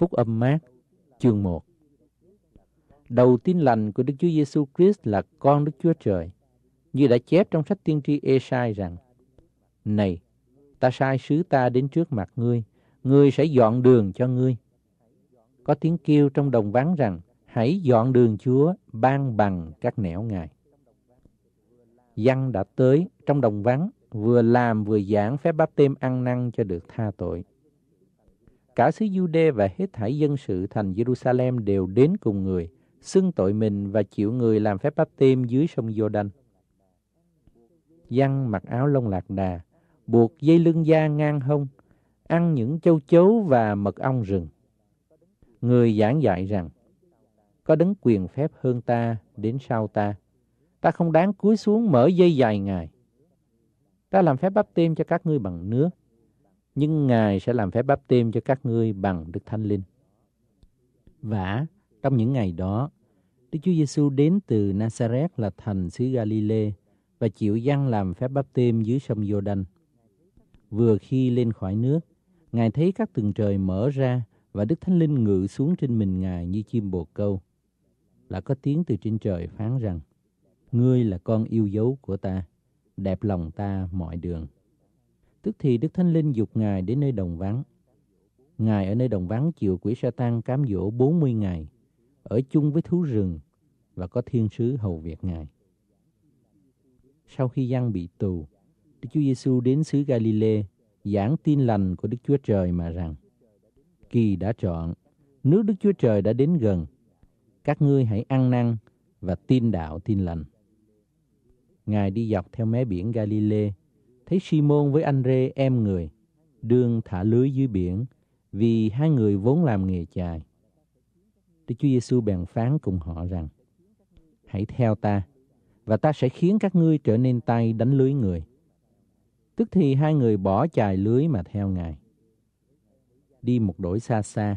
Phúc âm mát, chương 1 Đầu tiên lành của Đức Chúa Giêsu Christ là con Đức Chúa Trời, như đã chép trong sách tiên tri Esai rằng, Này, ta sai sứ ta đến trước mặt ngươi, ngươi sẽ dọn đường cho ngươi. Có tiếng kêu trong đồng vắng rằng, hãy dọn đường Chúa, ban bằng các nẻo Ngài. Giăng đã tới trong đồng vắng, vừa làm vừa giảng phép báp têm ăn năn cho được tha tội cả xứ Jude và hết thảy dân sự thành Jerusalem đều đến cùng người, xưng tội mình và chịu người làm phép bắp tim dưới sông Giô-đanh. Giăng mặc áo lông lạc đà, buộc dây lưng da ngang hông, ăn những châu chấu và mật ong rừng. Người giảng dạy rằng, có đấng quyền phép hơn ta đến sau ta. Ta không đáng cúi xuống mở dây dài ngài. Ta làm phép bắp tim cho các ngươi bằng nước nhưng Ngài sẽ làm phép báp tim cho các ngươi bằng Đức Thánh Linh. Và trong những ngày đó, Đức Chúa Giêsu đến từ Nazareth là thành xứ Galilee và chịu dân làm phép báp tim dưới sông Giô-đanh. Vừa khi lên khỏi nước, Ngài thấy các tầng trời mở ra và Đức Thánh Linh ngự xuống trên mình Ngài như chim bồ câu. Là có tiếng từ trên trời phán rằng, Ngươi là con yêu dấu của ta, đẹp lòng ta mọi đường. Tức thì Đức Thánh Linh dục Ngài đến nơi đồng vắng. Ngài ở nơi đồng vắng chịu quỷ sa tăng cám dỗ 40 ngày, ở chung với thú rừng và có thiên sứ hầu việc Ngài. Sau khi Giăng bị tù, Đức Chúa Giêsu đến xứ Galilee giảng tin lành của Đức Chúa Trời mà rằng: Kỳ đã chọn, nước Đức Chúa Trời đã đến gần. Các ngươi hãy ăn năn và tin đạo tin lành. Ngài đi dọc theo mé biển Galilee thấy Simon với Andre em người, đương thả lưới dưới biển, vì hai người vốn làm nghề chài. Đức Chúa Giêsu bèn phán cùng họ rằng, Hãy theo ta, và ta sẽ khiến các ngươi trở nên tay đánh lưới người. Tức thì hai người bỏ chài lưới mà theo Ngài. Đi một đổi xa xa,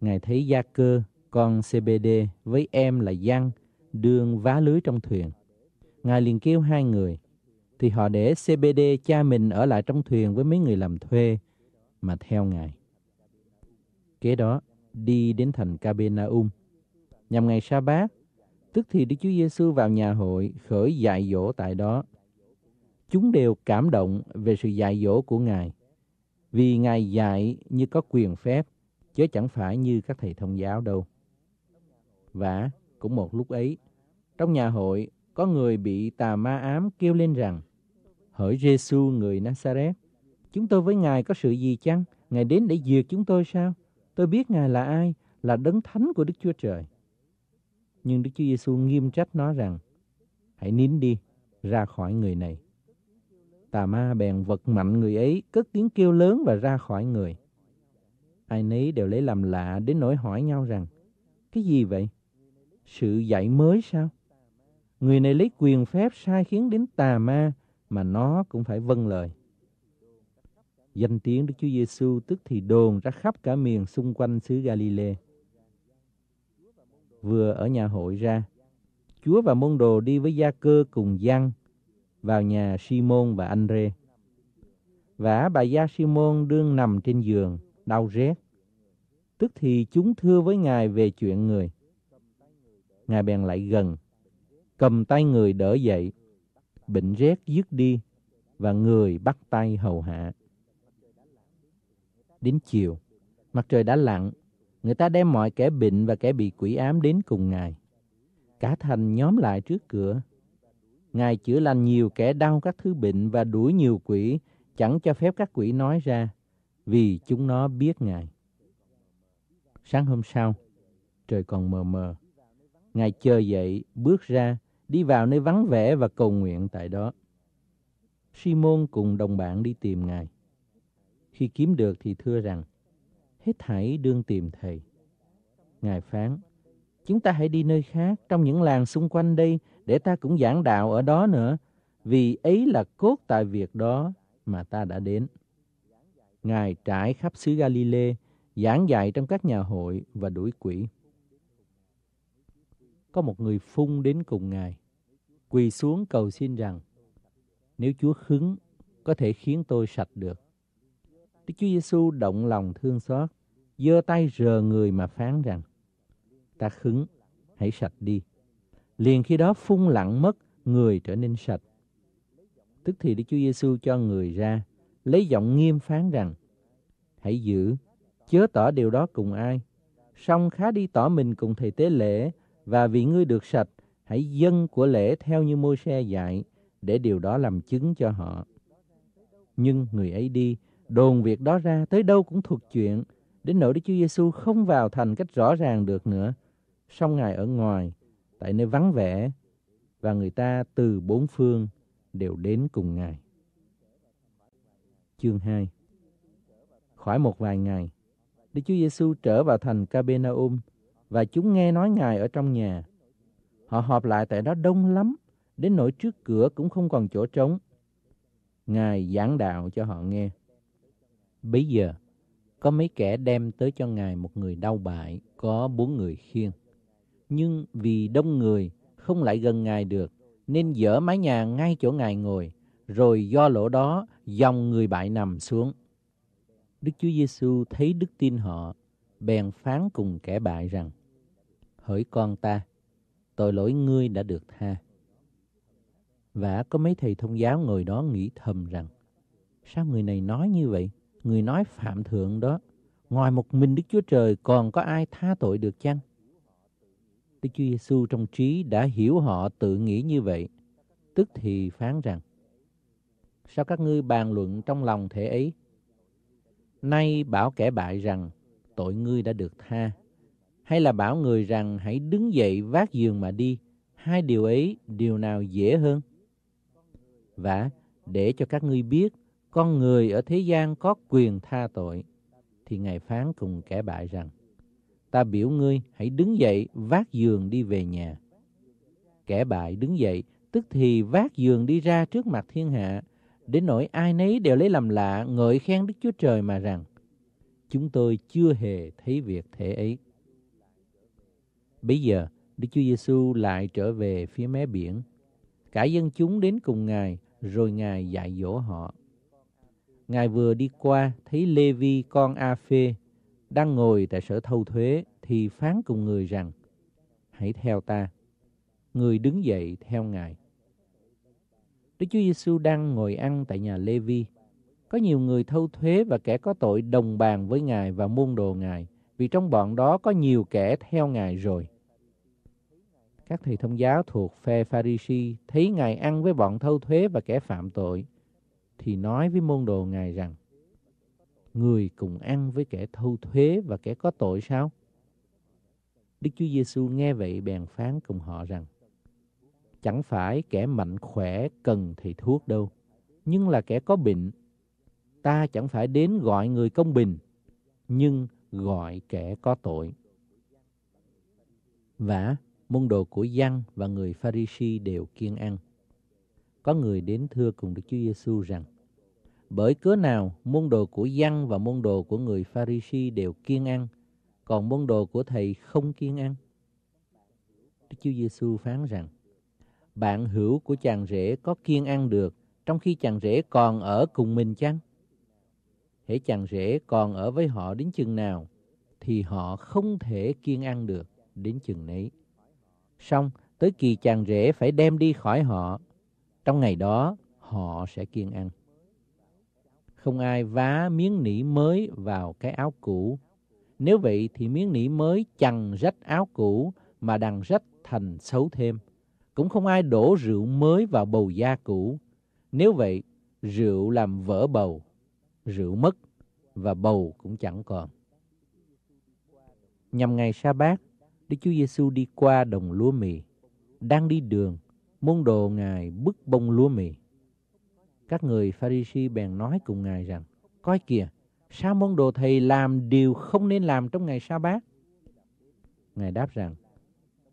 Ngài thấy Gia Cơ, con CBD với em là Giăng, đương vá lưới trong thuyền. Ngài liền kêu hai người, thì họ để CBD cha mình ở lại trong thuyền với mấy người làm thuê mà theo ngài. Kế đó, đi đến thành Capernaum. Nhằm ngày sa bát, tức thì Đức Chúa Giêsu vào nhà hội khởi dạy dỗ tại đó. Chúng đều cảm động về sự dạy dỗ của ngài, vì ngài dạy như có quyền phép, chứ chẳng phải như các thầy thông giáo đâu. Và cũng một lúc ấy, trong nhà hội có người bị tà ma ám kêu lên rằng, Hỡi Giêsu người Nazareth, chúng tôi với Ngài có sự gì chăng? Ngài đến để diệt chúng tôi sao? Tôi biết Ngài là ai, là đấng thánh của Đức Chúa Trời. Nhưng Đức Chúa Giêsu nghiêm trách nó rằng, hãy nín đi, ra khỏi người này. Tà ma bèn vật mạnh người ấy, cất tiếng kêu lớn và ra khỏi người. Ai nấy đều lấy làm lạ đến nỗi hỏi nhau rằng, cái gì vậy? Sự dạy mới sao? Người này lấy quyền phép sai khiến đến tà ma mà nó cũng phải vâng lời. Danh tiếng Đức Chúa Giêsu tức thì đồn ra khắp cả miền xung quanh xứ Galilee. Vừa ở nhà hội ra, Chúa và môn đồ đi với Gia Cơ cùng Giăng vào nhà Simon và Andre. vả bà gia Simon đương nằm trên giường, đau rét. Tức thì chúng thưa với Ngài về chuyện người. Ngài bèn lại gần, cầm tay người đỡ dậy, bệnh rét dứt đi và người bắt tay hầu hạ. Đến chiều, mặt trời đã lặn, người ta đem mọi kẻ bệnh và kẻ bị quỷ ám đến cùng Ngài. Cả thành nhóm lại trước cửa. Ngài chữa lành nhiều kẻ đau các thứ bệnh và đuổi nhiều quỷ, chẳng cho phép các quỷ nói ra, vì chúng nó biết Ngài. Sáng hôm sau, trời còn mờ mờ. Ngài chờ dậy, bước ra, đi vào nơi vắng vẻ và cầu nguyện tại đó. Simon cùng đồng bạn đi tìm Ngài. Khi kiếm được thì thưa rằng, hết thảy đương tìm Thầy. Ngài phán, chúng ta hãy đi nơi khác trong những làng xung quanh đây để ta cũng giảng đạo ở đó nữa, vì ấy là cốt tại việc đó mà ta đã đến. Ngài trải khắp xứ Galilee, giảng dạy trong các nhà hội và đuổi quỷ có một người phun đến cùng Ngài, quỳ xuống cầu xin rằng, nếu Chúa khứng, có thể khiến tôi sạch được. Đức Chúa Giêsu động lòng thương xót, giơ tay rờ người mà phán rằng, ta khứng, hãy sạch đi. Liền khi đó phun lặng mất, người trở nên sạch. Tức thì Đức Chúa Giêsu cho người ra, lấy giọng nghiêm phán rằng, hãy giữ, chớ tỏ điều đó cùng ai, song khá đi tỏ mình cùng thầy tế lễ và vì ngươi được sạch, hãy dân của lễ theo như môi se dạy, để điều đó làm chứng cho họ. Nhưng người ấy đi, đồn việc đó ra, tới đâu cũng thuộc chuyện, đến nỗi Đức Chúa Giêsu không vào thành cách rõ ràng được nữa. xong Ngài ở ngoài, tại nơi vắng vẻ, và người ta từ bốn phương đều đến cùng Ngài. Chương 2 Khỏi một vài ngày, Đức Chúa Giêsu trở vào thành Capernaum, và chúng nghe nói Ngài ở trong nhà. Họ họp lại tại đó đông lắm, đến nỗi trước cửa cũng không còn chỗ trống. Ngài giảng đạo cho họ nghe. Bây giờ, có mấy kẻ đem tới cho Ngài một người đau bại, có bốn người khiêng. Nhưng vì đông người không lại gần Ngài được, nên dỡ mái nhà ngay chỗ Ngài ngồi, rồi do lỗ đó dòng người bại nằm xuống. Đức Chúa Giêsu thấy đức tin họ bèn phán cùng kẻ bại rằng, Hỡi con ta, tội lỗi ngươi đã được tha. Và có mấy thầy thông giáo ngồi đó nghĩ thầm rằng, sao người này nói như vậy? Người nói phạm thượng đó, ngoài một mình Đức Chúa Trời còn có ai tha tội được chăng? Đức Chúa Giêsu trong trí đã hiểu họ tự nghĩ như vậy, tức thì phán rằng, sao các ngươi bàn luận trong lòng thể ấy? Nay bảo kẻ bại rằng, tội ngươi đã được tha. Hay là bảo người rằng hãy đứng dậy vác giường mà đi, hai điều ấy điều nào dễ hơn? Và để cho các ngươi biết, con người ở thế gian có quyền tha tội, thì Ngài phán cùng kẻ bại rằng, ta biểu ngươi hãy đứng dậy vác giường đi về nhà. Kẻ bại đứng dậy, tức thì vác giường đi ra trước mặt thiên hạ, đến nỗi ai nấy đều lấy làm lạ ngợi khen Đức Chúa Trời mà rằng, chúng tôi chưa hề thấy việc thể ấy. Bây giờ, Đức Chúa Giêsu lại trở về phía mé biển. Cả dân chúng đến cùng Ngài, rồi Ngài dạy dỗ họ. Ngài vừa đi qua, thấy Lê Vi con A Phê đang ngồi tại sở thâu thuế, thì phán cùng người rằng, Hãy theo ta. Người đứng dậy theo Ngài. Đức Chúa Giêsu đang ngồi ăn tại nhà Lê Vi. Có nhiều người thâu thuế và kẻ có tội đồng bàn với Ngài và môn đồ Ngài, vì trong bọn đó có nhiều kẻ theo Ngài rồi. Các thầy thông giáo thuộc phe Pharisi thấy Ngài ăn với bọn thâu thuế và kẻ phạm tội, thì nói với môn đồ Ngài rằng, Người cùng ăn với kẻ thâu thuế và kẻ có tội sao? Đức Chúa Giêsu nghe vậy bèn phán cùng họ rằng, Chẳng phải kẻ mạnh khỏe cần thầy thuốc đâu, nhưng là kẻ có bệnh ta chẳng phải đến gọi người công bình, nhưng gọi kẻ có tội. và môn đồ của Giăng và người Pharisee đều kiên ăn. Có người đến thưa cùng Đức Chúa Giêsu rằng, bởi cớ nào môn đồ của Giăng và môn đồ của người Pharisee đều kiên ăn, còn môn đồ của thầy không kiên ăn? Đức Chúa Giêsu phán rằng, bạn hữu của chàng rể có kiên ăn được, trong khi chàng rể còn ở cùng mình chăng? hễ chàng rể còn ở với họ đến chừng nào, thì họ không thể kiên ăn được đến chừng nấy. Xong, tới kỳ chàng rể phải đem đi khỏi họ, trong ngày đó họ sẽ kiên ăn. Không ai vá miếng nỉ mới vào cái áo cũ. Nếu vậy thì miếng nỉ mới chằng rách áo cũ mà đằng rách thành xấu thêm. Cũng không ai đổ rượu mới vào bầu da cũ. Nếu vậy, rượu làm vỡ bầu rượu mất và bầu cũng chẳng còn. Nhằm ngày sa bát, Đức Chúa Giêsu đi qua đồng lúa mì. Đang đi đường, môn đồ Ngài bứt bông lúa mì. Các người Pha-ri-si bèn nói cùng Ngài rằng, Coi kìa, sao môn đồ thầy làm điều không nên làm trong ngày sa bát? Ngài đáp rằng,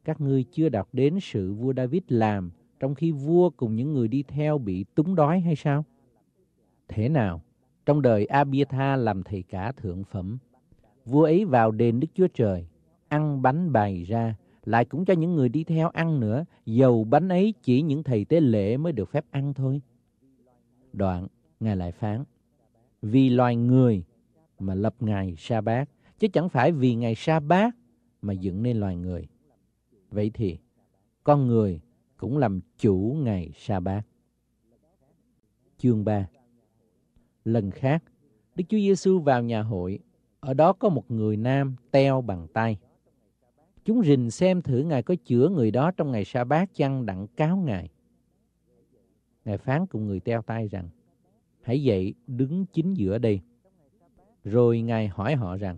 các ngươi chưa đọc đến sự vua David làm trong khi vua cùng những người đi theo bị túng đói hay sao? Thế nào, trong đời Abiyatha làm thầy cả thượng phẩm, vua ấy vào đền Đức Chúa Trời, ăn bánh bày ra, lại cũng cho những người đi theo ăn nữa, dầu bánh ấy chỉ những thầy tế lễ mới được phép ăn thôi. Đoạn, Ngài lại phán, vì loài người mà lập ngài sa bát chứ chẳng phải vì ngài sa bát mà dựng nên loài người. Vậy thì, con người cũng làm chủ ngài sa bát Chương 3 Lần khác, Đức Chúa Giêsu vào nhà hội, ở đó có một người nam teo bằng tay. Chúng rình xem thử Ngài có chữa người đó trong ngày sa bát chăng đặng cáo Ngài. Ngài phán cùng người teo tay rằng, hãy dậy đứng chính giữa đây. Rồi Ngài hỏi họ rằng,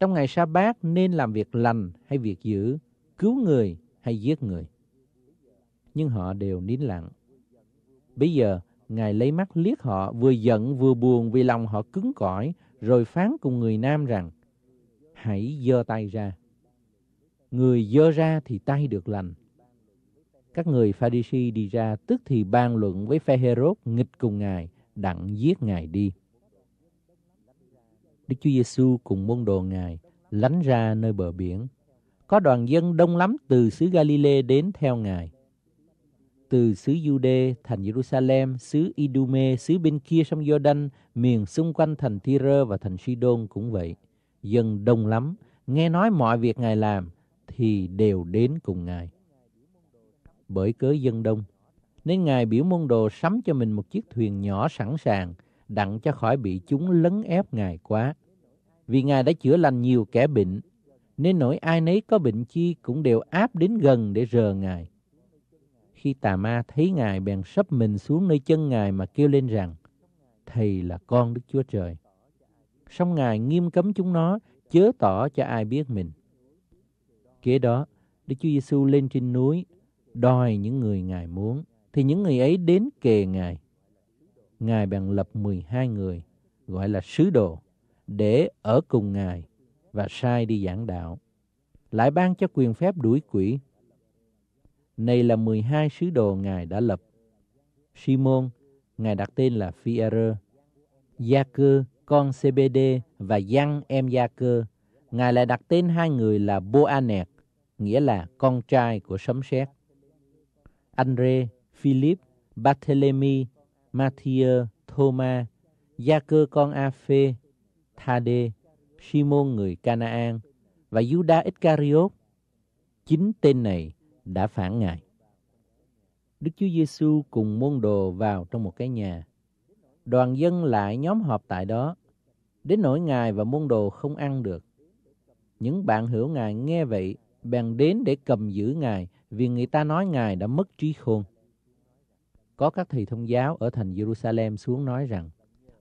trong ngày sa bát nên làm việc lành hay việc dữ, cứu người hay giết người. Nhưng họ đều nín lặng. Bây giờ, Ngài lấy mắt liếc họ, vừa giận vừa buồn vì lòng họ cứng cỏi, rồi phán cùng người nam rằng, hãy giơ tay ra. Người giơ ra thì tay được lành. Các người pha -si đi ra tức thì bàn luận với phe Herod nghịch cùng Ngài, đặng giết Ngài đi. Đức Chúa Giêsu cùng môn đồ Ngài lánh ra nơi bờ biển. Có đoàn dân đông lắm từ xứ Galile đến theo Ngài từ xứ Jude, thành Jerusalem, xứ Idume, xứ bên kia sông Jordan, miền xung quanh thành Tyre và thành Sidon cũng vậy. Dân đông lắm, nghe nói mọi việc Ngài làm thì đều đến cùng Ngài. Bởi cớ dân đông, nên Ngài biểu môn đồ sắm cho mình một chiếc thuyền nhỏ sẵn sàng, đặng cho khỏi bị chúng lấn ép Ngài quá. Vì Ngài đã chữa lành nhiều kẻ bệnh, nên nỗi ai nấy có bệnh chi cũng đều áp đến gần để rờ Ngài khi tà ma thấy Ngài bèn sắp mình xuống nơi chân Ngài mà kêu lên rằng, Thầy là con Đức Chúa Trời. Xong Ngài nghiêm cấm chúng nó, chớ tỏ cho ai biết mình. Kế đó, Đức Chúa Giêsu lên trên núi, đòi những người Ngài muốn, thì những người ấy đến kề Ngài. Ngài bèn lập 12 người, gọi là sứ đồ, để ở cùng Ngài và sai đi giảng đạo. Lại ban cho quyền phép đuổi quỷ này là 12 sứ đồ Ngài đã lập. Simon, Ngài đặt tên là phi e Gia-cơ, con CBD và Giăng em Gia-cơ. Ngài lại đặt tên hai người là Boanet, nghĩa là con trai của sấm sét. Andre, Philip, Barthélemy, Mathieu, Thomas, Gia-cơ con A-phê, tha Simon người Canaan và Judas Iscariot. Chính tên này đã phản ngài. Đức Chúa Giêsu cùng môn đồ vào trong một cái nhà. Đoàn dân lại nhóm họp tại đó, đến nỗi ngài và môn đồ không ăn được. Những bạn hiểu ngài nghe vậy, bèn đến để cầm giữ ngài, vì người ta nói ngài đã mất trí khôn. Có các thầy thông giáo ở thành Jerusalem xuống nói rằng,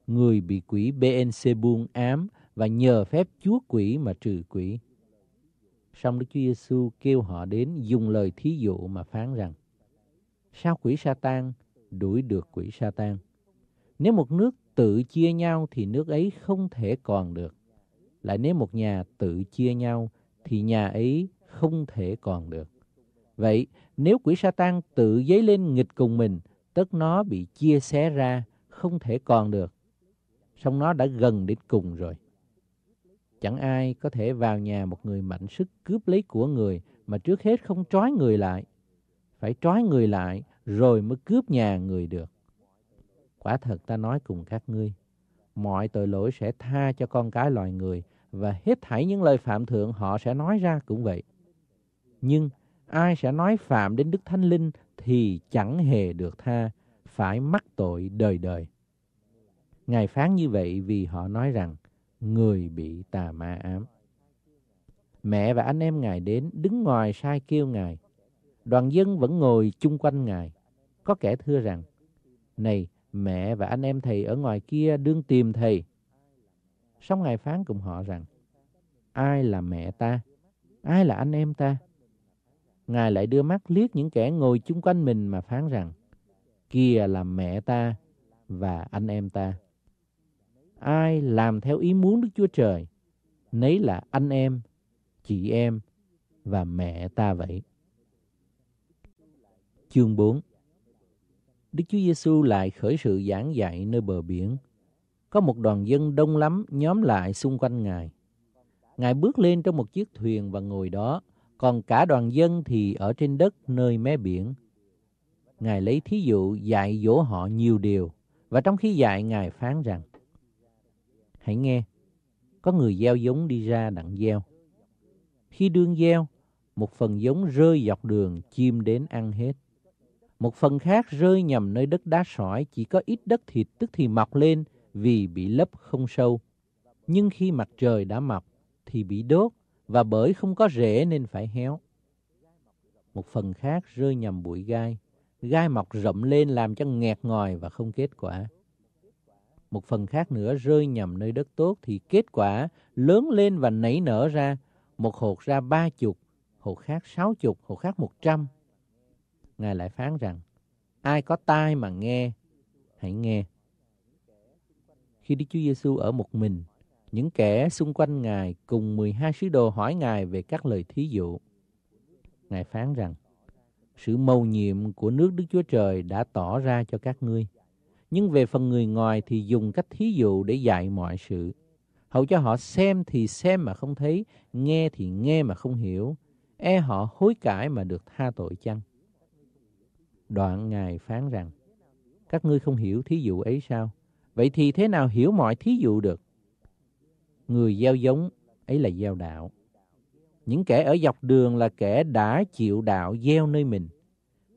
người bị quỷ Beelzebul ám và nhờ phép chúa quỷ mà trừ quỷ. Xong Đức Chúa Giêsu kêu họ đến dùng lời thí dụ mà phán rằng Sao quỷ Satan đuổi được quỷ Satan? Nếu một nước tự chia nhau thì nước ấy không thể còn được. Lại nếu một nhà tự chia nhau thì nhà ấy không thể còn được. Vậy, nếu quỷ Satan tự dấy lên nghịch cùng mình, tất nó bị chia xé ra, không thể còn được. Xong nó đã gần đến cùng rồi. Chẳng ai có thể vào nhà một người mạnh sức cướp lấy của người mà trước hết không trói người lại. Phải trói người lại rồi mới cướp nhà người được. Quả thật ta nói cùng các ngươi, mọi tội lỗi sẽ tha cho con cái loài người và hết thảy những lời phạm thượng họ sẽ nói ra cũng vậy. Nhưng ai sẽ nói phạm đến Đức Thánh Linh thì chẳng hề được tha, phải mắc tội đời đời. Ngài phán như vậy vì họ nói rằng người bị tà ma ám. Mẹ và anh em Ngài đến đứng ngoài sai kêu Ngài. Đoàn dân vẫn ngồi chung quanh Ngài. Có kẻ thưa rằng, Này, mẹ và anh em thầy ở ngoài kia đương tìm thầy. Xong Ngài phán cùng họ rằng, Ai là mẹ ta? Ai là anh em ta? Ngài lại đưa mắt liếc những kẻ ngồi chung quanh mình mà phán rằng, Kia là mẹ ta và anh em ta ai làm theo ý muốn Đức Chúa Trời, nấy là anh em, chị em và mẹ ta vậy. Chương 4 Đức Chúa Giêsu lại khởi sự giảng dạy nơi bờ biển. Có một đoàn dân đông lắm nhóm lại xung quanh Ngài. Ngài bước lên trong một chiếc thuyền và ngồi đó, còn cả đoàn dân thì ở trên đất nơi mé biển. Ngài lấy thí dụ dạy dỗ họ nhiều điều, và trong khi dạy Ngài phán rằng Hãy nghe, có người gieo giống đi ra đặng gieo. Khi đương gieo, một phần giống rơi dọc đường, chim đến ăn hết. Một phần khác rơi nhầm nơi đất đá sỏi, chỉ có ít đất thịt tức thì mọc lên vì bị lấp không sâu. Nhưng khi mặt trời đã mọc thì bị đốt và bởi không có rễ nên phải héo. Một phần khác rơi nhầm bụi gai, gai mọc rộng lên làm cho nghẹt ngòi và không kết quả một phần khác nữa rơi nhầm nơi đất tốt thì kết quả lớn lên và nảy nở ra, một hột ra ba chục, hột khác sáu chục, hột khác một trăm. Ngài lại phán rằng, ai có tai mà nghe, hãy nghe. Khi Đức Chúa Giêsu ở một mình, những kẻ xung quanh Ngài cùng 12 sứ đồ hỏi Ngài về các lời thí dụ. Ngài phán rằng, sự mầu nhiệm của nước Đức Chúa Trời đã tỏ ra cho các ngươi nhưng về phần người ngoài thì dùng cách thí dụ để dạy mọi sự. hậu cho họ xem thì xem mà không thấy, nghe thì nghe mà không hiểu, e họ hối cải mà được tha tội chăng. Đoạn Ngài phán rằng, các ngươi không hiểu thí dụ ấy sao? Vậy thì thế nào hiểu mọi thí dụ được? Người gieo giống ấy là gieo đạo. Những kẻ ở dọc đường là kẻ đã chịu đạo gieo nơi mình.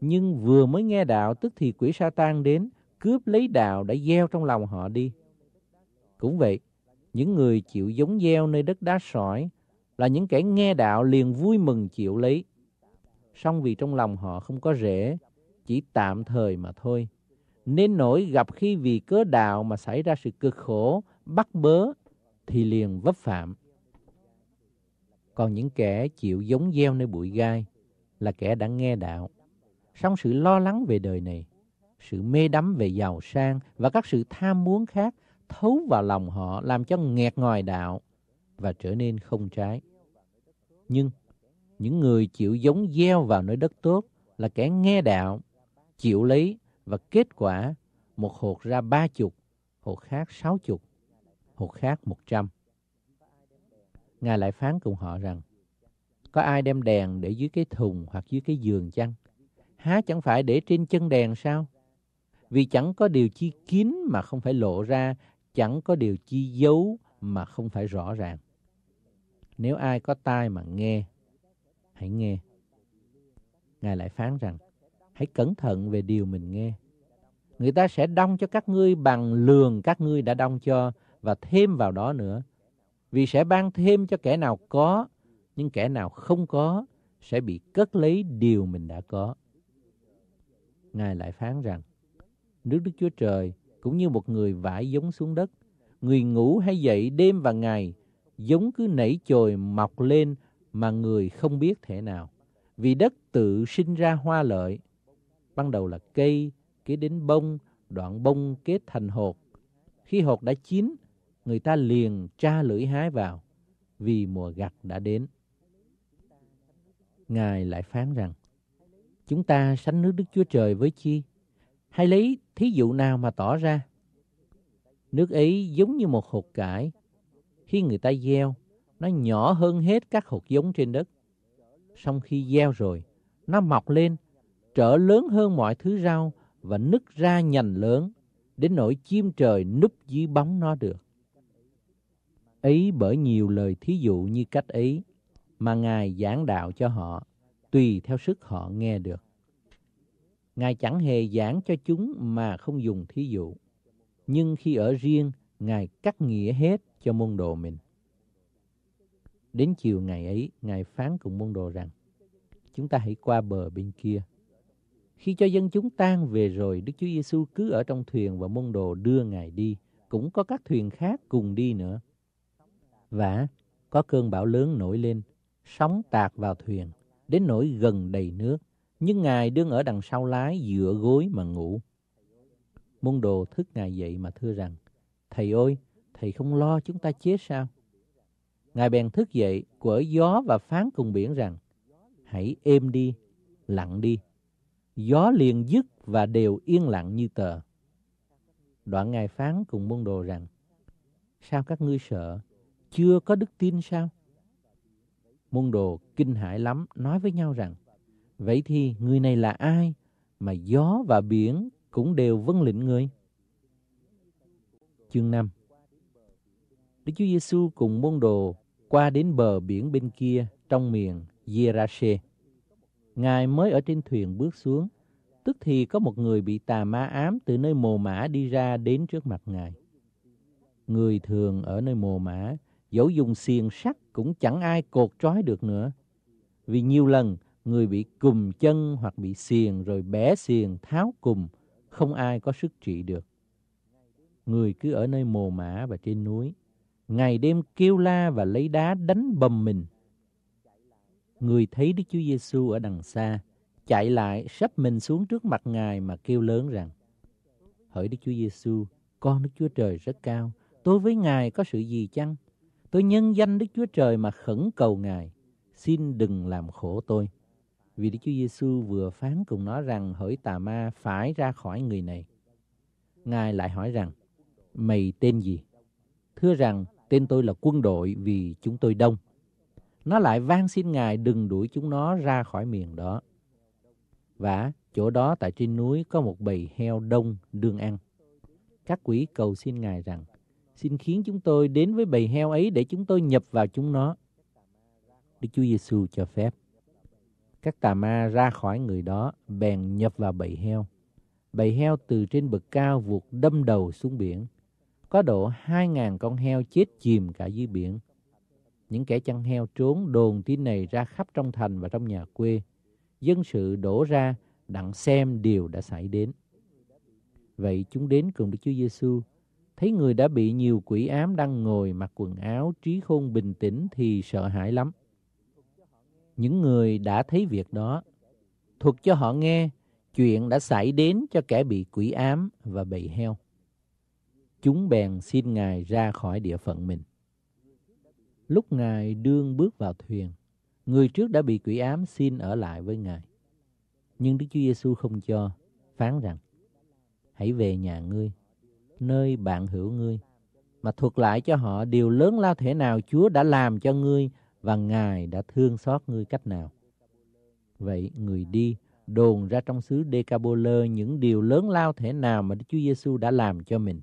Nhưng vừa mới nghe đạo tức thì quỷ sa tan đến, cướp lấy đào đã gieo trong lòng họ đi. Cũng vậy, những người chịu giống gieo nơi đất đá sỏi là những kẻ nghe đạo liền vui mừng chịu lấy. Song vì trong lòng họ không có rễ, chỉ tạm thời mà thôi. Nên nổi gặp khi vì cớ đạo mà xảy ra sự cực khổ, bắt bớ, thì liền vấp phạm. Còn những kẻ chịu giống gieo nơi bụi gai là kẻ đã nghe đạo. Song sự lo lắng về đời này sự mê đắm về giàu sang và các sự tham muốn khác thấu vào lòng họ làm cho nghẹt ngòi đạo và trở nên không trái. Nhưng những người chịu giống gieo vào nơi đất tốt là kẻ nghe đạo, chịu lấy và kết quả một hột ra ba chục, hột khác sáu chục, hột khác một trăm. Ngài lại phán cùng họ rằng, có ai đem đèn để dưới cái thùng hoặc dưới cái giường chăng? Há chẳng phải để trên chân đèn sao? Vì chẳng có điều chi kín mà không phải lộ ra, chẳng có điều chi giấu mà không phải rõ ràng. Nếu ai có tai mà nghe, hãy nghe. Ngài lại phán rằng, hãy cẩn thận về điều mình nghe. Người ta sẽ đong cho các ngươi bằng lường các ngươi đã đong cho và thêm vào đó nữa. Vì sẽ ban thêm cho kẻ nào có, nhưng kẻ nào không có sẽ bị cất lấy điều mình đã có. Ngài lại phán rằng, nước Đức Chúa Trời cũng như một người vải giống xuống đất. Người ngủ hay dậy đêm và ngày, giống cứ nảy chồi mọc lên mà người không biết thể nào. Vì đất tự sinh ra hoa lợi, ban đầu là cây, kế đến bông, đoạn bông kết thành hột. Khi hột đã chín, người ta liền tra lưỡi hái vào, vì mùa gặt đã đến. Ngài lại phán rằng, chúng ta sánh nước Đức Chúa Trời với chi? hay lấy thí dụ nào mà tỏ ra. Nước Ý giống như một hột cải. Khi người ta gieo, nó nhỏ hơn hết các hột giống trên đất. Xong khi gieo rồi, nó mọc lên, trở lớn hơn mọi thứ rau và nứt ra nhành lớn, đến nỗi chim trời núp dưới bóng nó được. Ấy bởi nhiều lời thí dụ như cách ấy mà Ngài giảng đạo cho họ, tùy theo sức họ nghe được. Ngài chẳng hề giảng cho chúng mà không dùng thí dụ. Nhưng khi ở riêng, Ngài cắt nghĩa hết cho môn đồ mình. Đến chiều ngày ấy, Ngài phán cùng môn đồ rằng, chúng ta hãy qua bờ bên kia. Khi cho dân chúng tan về rồi, Đức Chúa Giêsu cứ ở trong thuyền và môn đồ đưa Ngài đi. Cũng có các thuyền khác cùng đi nữa. Và có cơn bão lớn nổi lên, sóng tạc vào thuyền, đến nỗi gần đầy nước. Nhưng Ngài đương ở đằng sau lái dựa gối mà ngủ. Môn đồ thức Ngài dậy mà thưa rằng, Thầy ơi, Thầy không lo chúng ta chết sao? Ngài bèn thức dậy, quở gió và phán cùng biển rằng, Hãy êm đi, lặng đi. Gió liền dứt và đều yên lặng như tờ. Đoạn Ngài phán cùng môn đồ rằng, Sao các ngươi sợ? Chưa có đức tin sao? Môn đồ kinh hãi lắm, nói với nhau rằng, Vậy thì người này là ai mà gió và biển cũng đều vâng lệnh người? Chương 5 Đức Chúa Giêsu cùng môn đồ qua đến bờ biển bên kia trong miền Gerase. Ngài mới ở trên thuyền bước xuống, tức thì có một người bị tà ma ám từ nơi mồ mã đi ra đến trước mặt Ngài. Người thường ở nơi mồ mã, dẫu dùng xiềng sắt cũng chẳng ai cột trói được nữa. Vì nhiều lần, người bị cùm chân hoặc bị xiềng rồi bẻ xiềng tháo cùm, không ai có sức trị được. Người cứ ở nơi mồ mã và trên núi, ngày đêm kêu la và lấy đá đánh bầm mình. Người thấy Đức Chúa Giêsu ở đằng xa, chạy lại sắp mình xuống trước mặt Ngài mà kêu lớn rằng: Hỡi Đức Chúa Giêsu, con Đức Chúa Trời rất cao, tôi với Ngài có sự gì chăng? Tôi nhân danh Đức Chúa Trời mà khẩn cầu Ngài, xin đừng làm khổ tôi. Vì Đức Chúa Giêsu vừa phán cùng nó rằng hỡi tà ma phải ra khỏi người này. Ngài lại hỏi rằng, mày tên gì? Thưa rằng, tên tôi là quân đội vì chúng tôi đông. Nó lại van xin Ngài đừng đuổi chúng nó ra khỏi miền đó. Và chỗ đó tại trên núi có một bầy heo đông đương ăn. Các quỷ cầu xin Ngài rằng, xin khiến chúng tôi đến với bầy heo ấy để chúng tôi nhập vào chúng nó. Đức Chúa Giêsu cho phép các tà ma ra khỏi người đó, bèn nhập vào bầy heo. Bầy heo từ trên bực cao vụt đâm đầu xuống biển. Có độ 2.000 con heo chết chìm cả dưới biển. Những kẻ chăn heo trốn đồn tin này ra khắp trong thành và trong nhà quê. Dân sự đổ ra, đặng xem điều đã xảy đến. Vậy chúng đến cùng Đức Chúa Giêsu thấy người đã bị nhiều quỷ ám đang ngồi mặc quần áo trí khôn bình tĩnh thì sợ hãi lắm những người đã thấy việc đó, thuật cho họ nghe chuyện đã xảy đến cho kẻ bị quỷ ám và bầy heo. Chúng bèn xin Ngài ra khỏi địa phận mình. Lúc Ngài đương bước vào thuyền, người trước đã bị quỷ ám xin ở lại với Ngài. Nhưng Đức Chúa Giêsu không cho, phán rằng, hãy về nhà ngươi, nơi bạn hữu ngươi, mà thuật lại cho họ điều lớn lao thể nào Chúa đã làm cho ngươi và Ngài đã thương xót ngươi cách nào. Vậy người đi đồn ra trong xứ Decapolơ những điều lớn lao thể nào mà Đức Chúa Giêsu đã làm cho mình.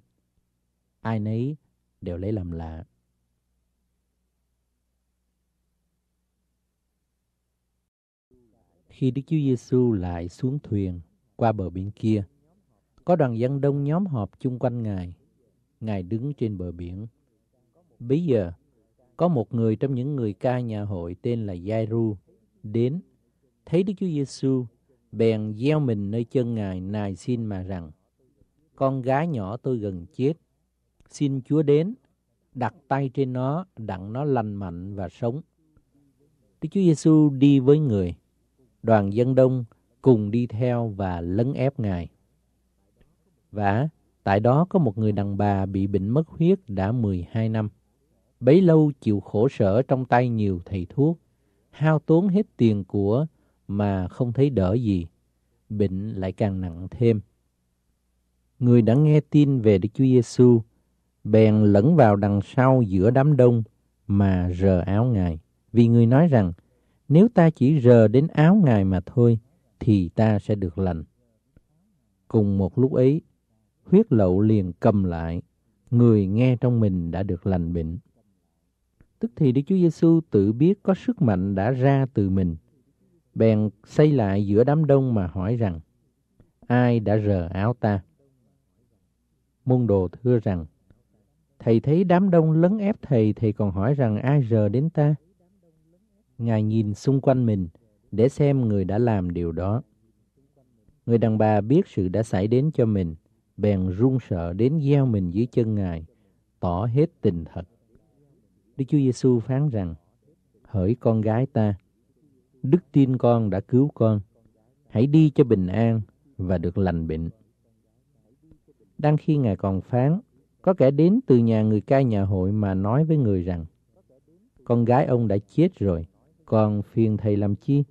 Ai nấy đều lấy làm lạ. Khi Đức Chúa Giêsu lại xuống thuyền qua bờ biển kia, có đoàn dân đông nhóm họp chung quanh Ngài. Ngài đứng trên bờ biển. Bây giờ, có một người trong những người ca nhà hội tên là Giai-ru đến, thấy Đức Chúa Giêsu bèn gieo mình nơi chân Ngài nài xin mà rằng, Con gái nhỏ tôi gần chết, xin Chúa đến, đặt tay trên nó, đặng nó lành mạnh và sống. Đức Chúa Giêsu đi với người, đoàn dân đông cùng đi theo và lấn ép Ngài. Và tại đó có một người đàn bà bị bệnh mất huyết đã 12 năm bấy lâu chịu khổ sở trong tay nhiều thầy thuốc, hao tốn hết tiền của mà không thấy đỡ gì, bệnh lại càng nặng thêm. Người đã nghe tin về Đức Chúa Giêsu bèn lẫn vào đằng sau giữa đám đông mà rờ áo Ngài, vì người nói rằng, nếu ta chỉ rờ đến áo Ngài mà thôi, thì ta sẽ được lành. Cùng một lúc ấy, huyết lậu liền cầm lại, người nghe trong mình đã được lành bệnh. Tức thì Đức Chúa Giêsu tự biết có sức mạnh đã ra từ mình. Bèn xây lại giữa đám đông mà hỏi rằng, ai đã rờ áo ta? Môn đồ thưa rằng, Thầy thấy đám đông lấn ép thầy, thầy còn hỏi rằng ai rờ đến ta? Ngài nhìn xung quanh mình để xem người đã làm điều đó. Người đàn bà biết sự đã xảy đến cho mình, bèn run sợ đến gieo mình dưới chân Ngài, tỏ hết tình thật. Đức Chúa Giêsu phán rằng: Hỡi con gái ta, đức tin con đã cứu con, hãy đi cho bình an và được lành bệnh. Đang khi Ngài còn phán, có kẻ đến từ nhà người cai nhà hội mà nói với người rằng, con gái ông đã chết rồi, còn phiền thầy làm chi?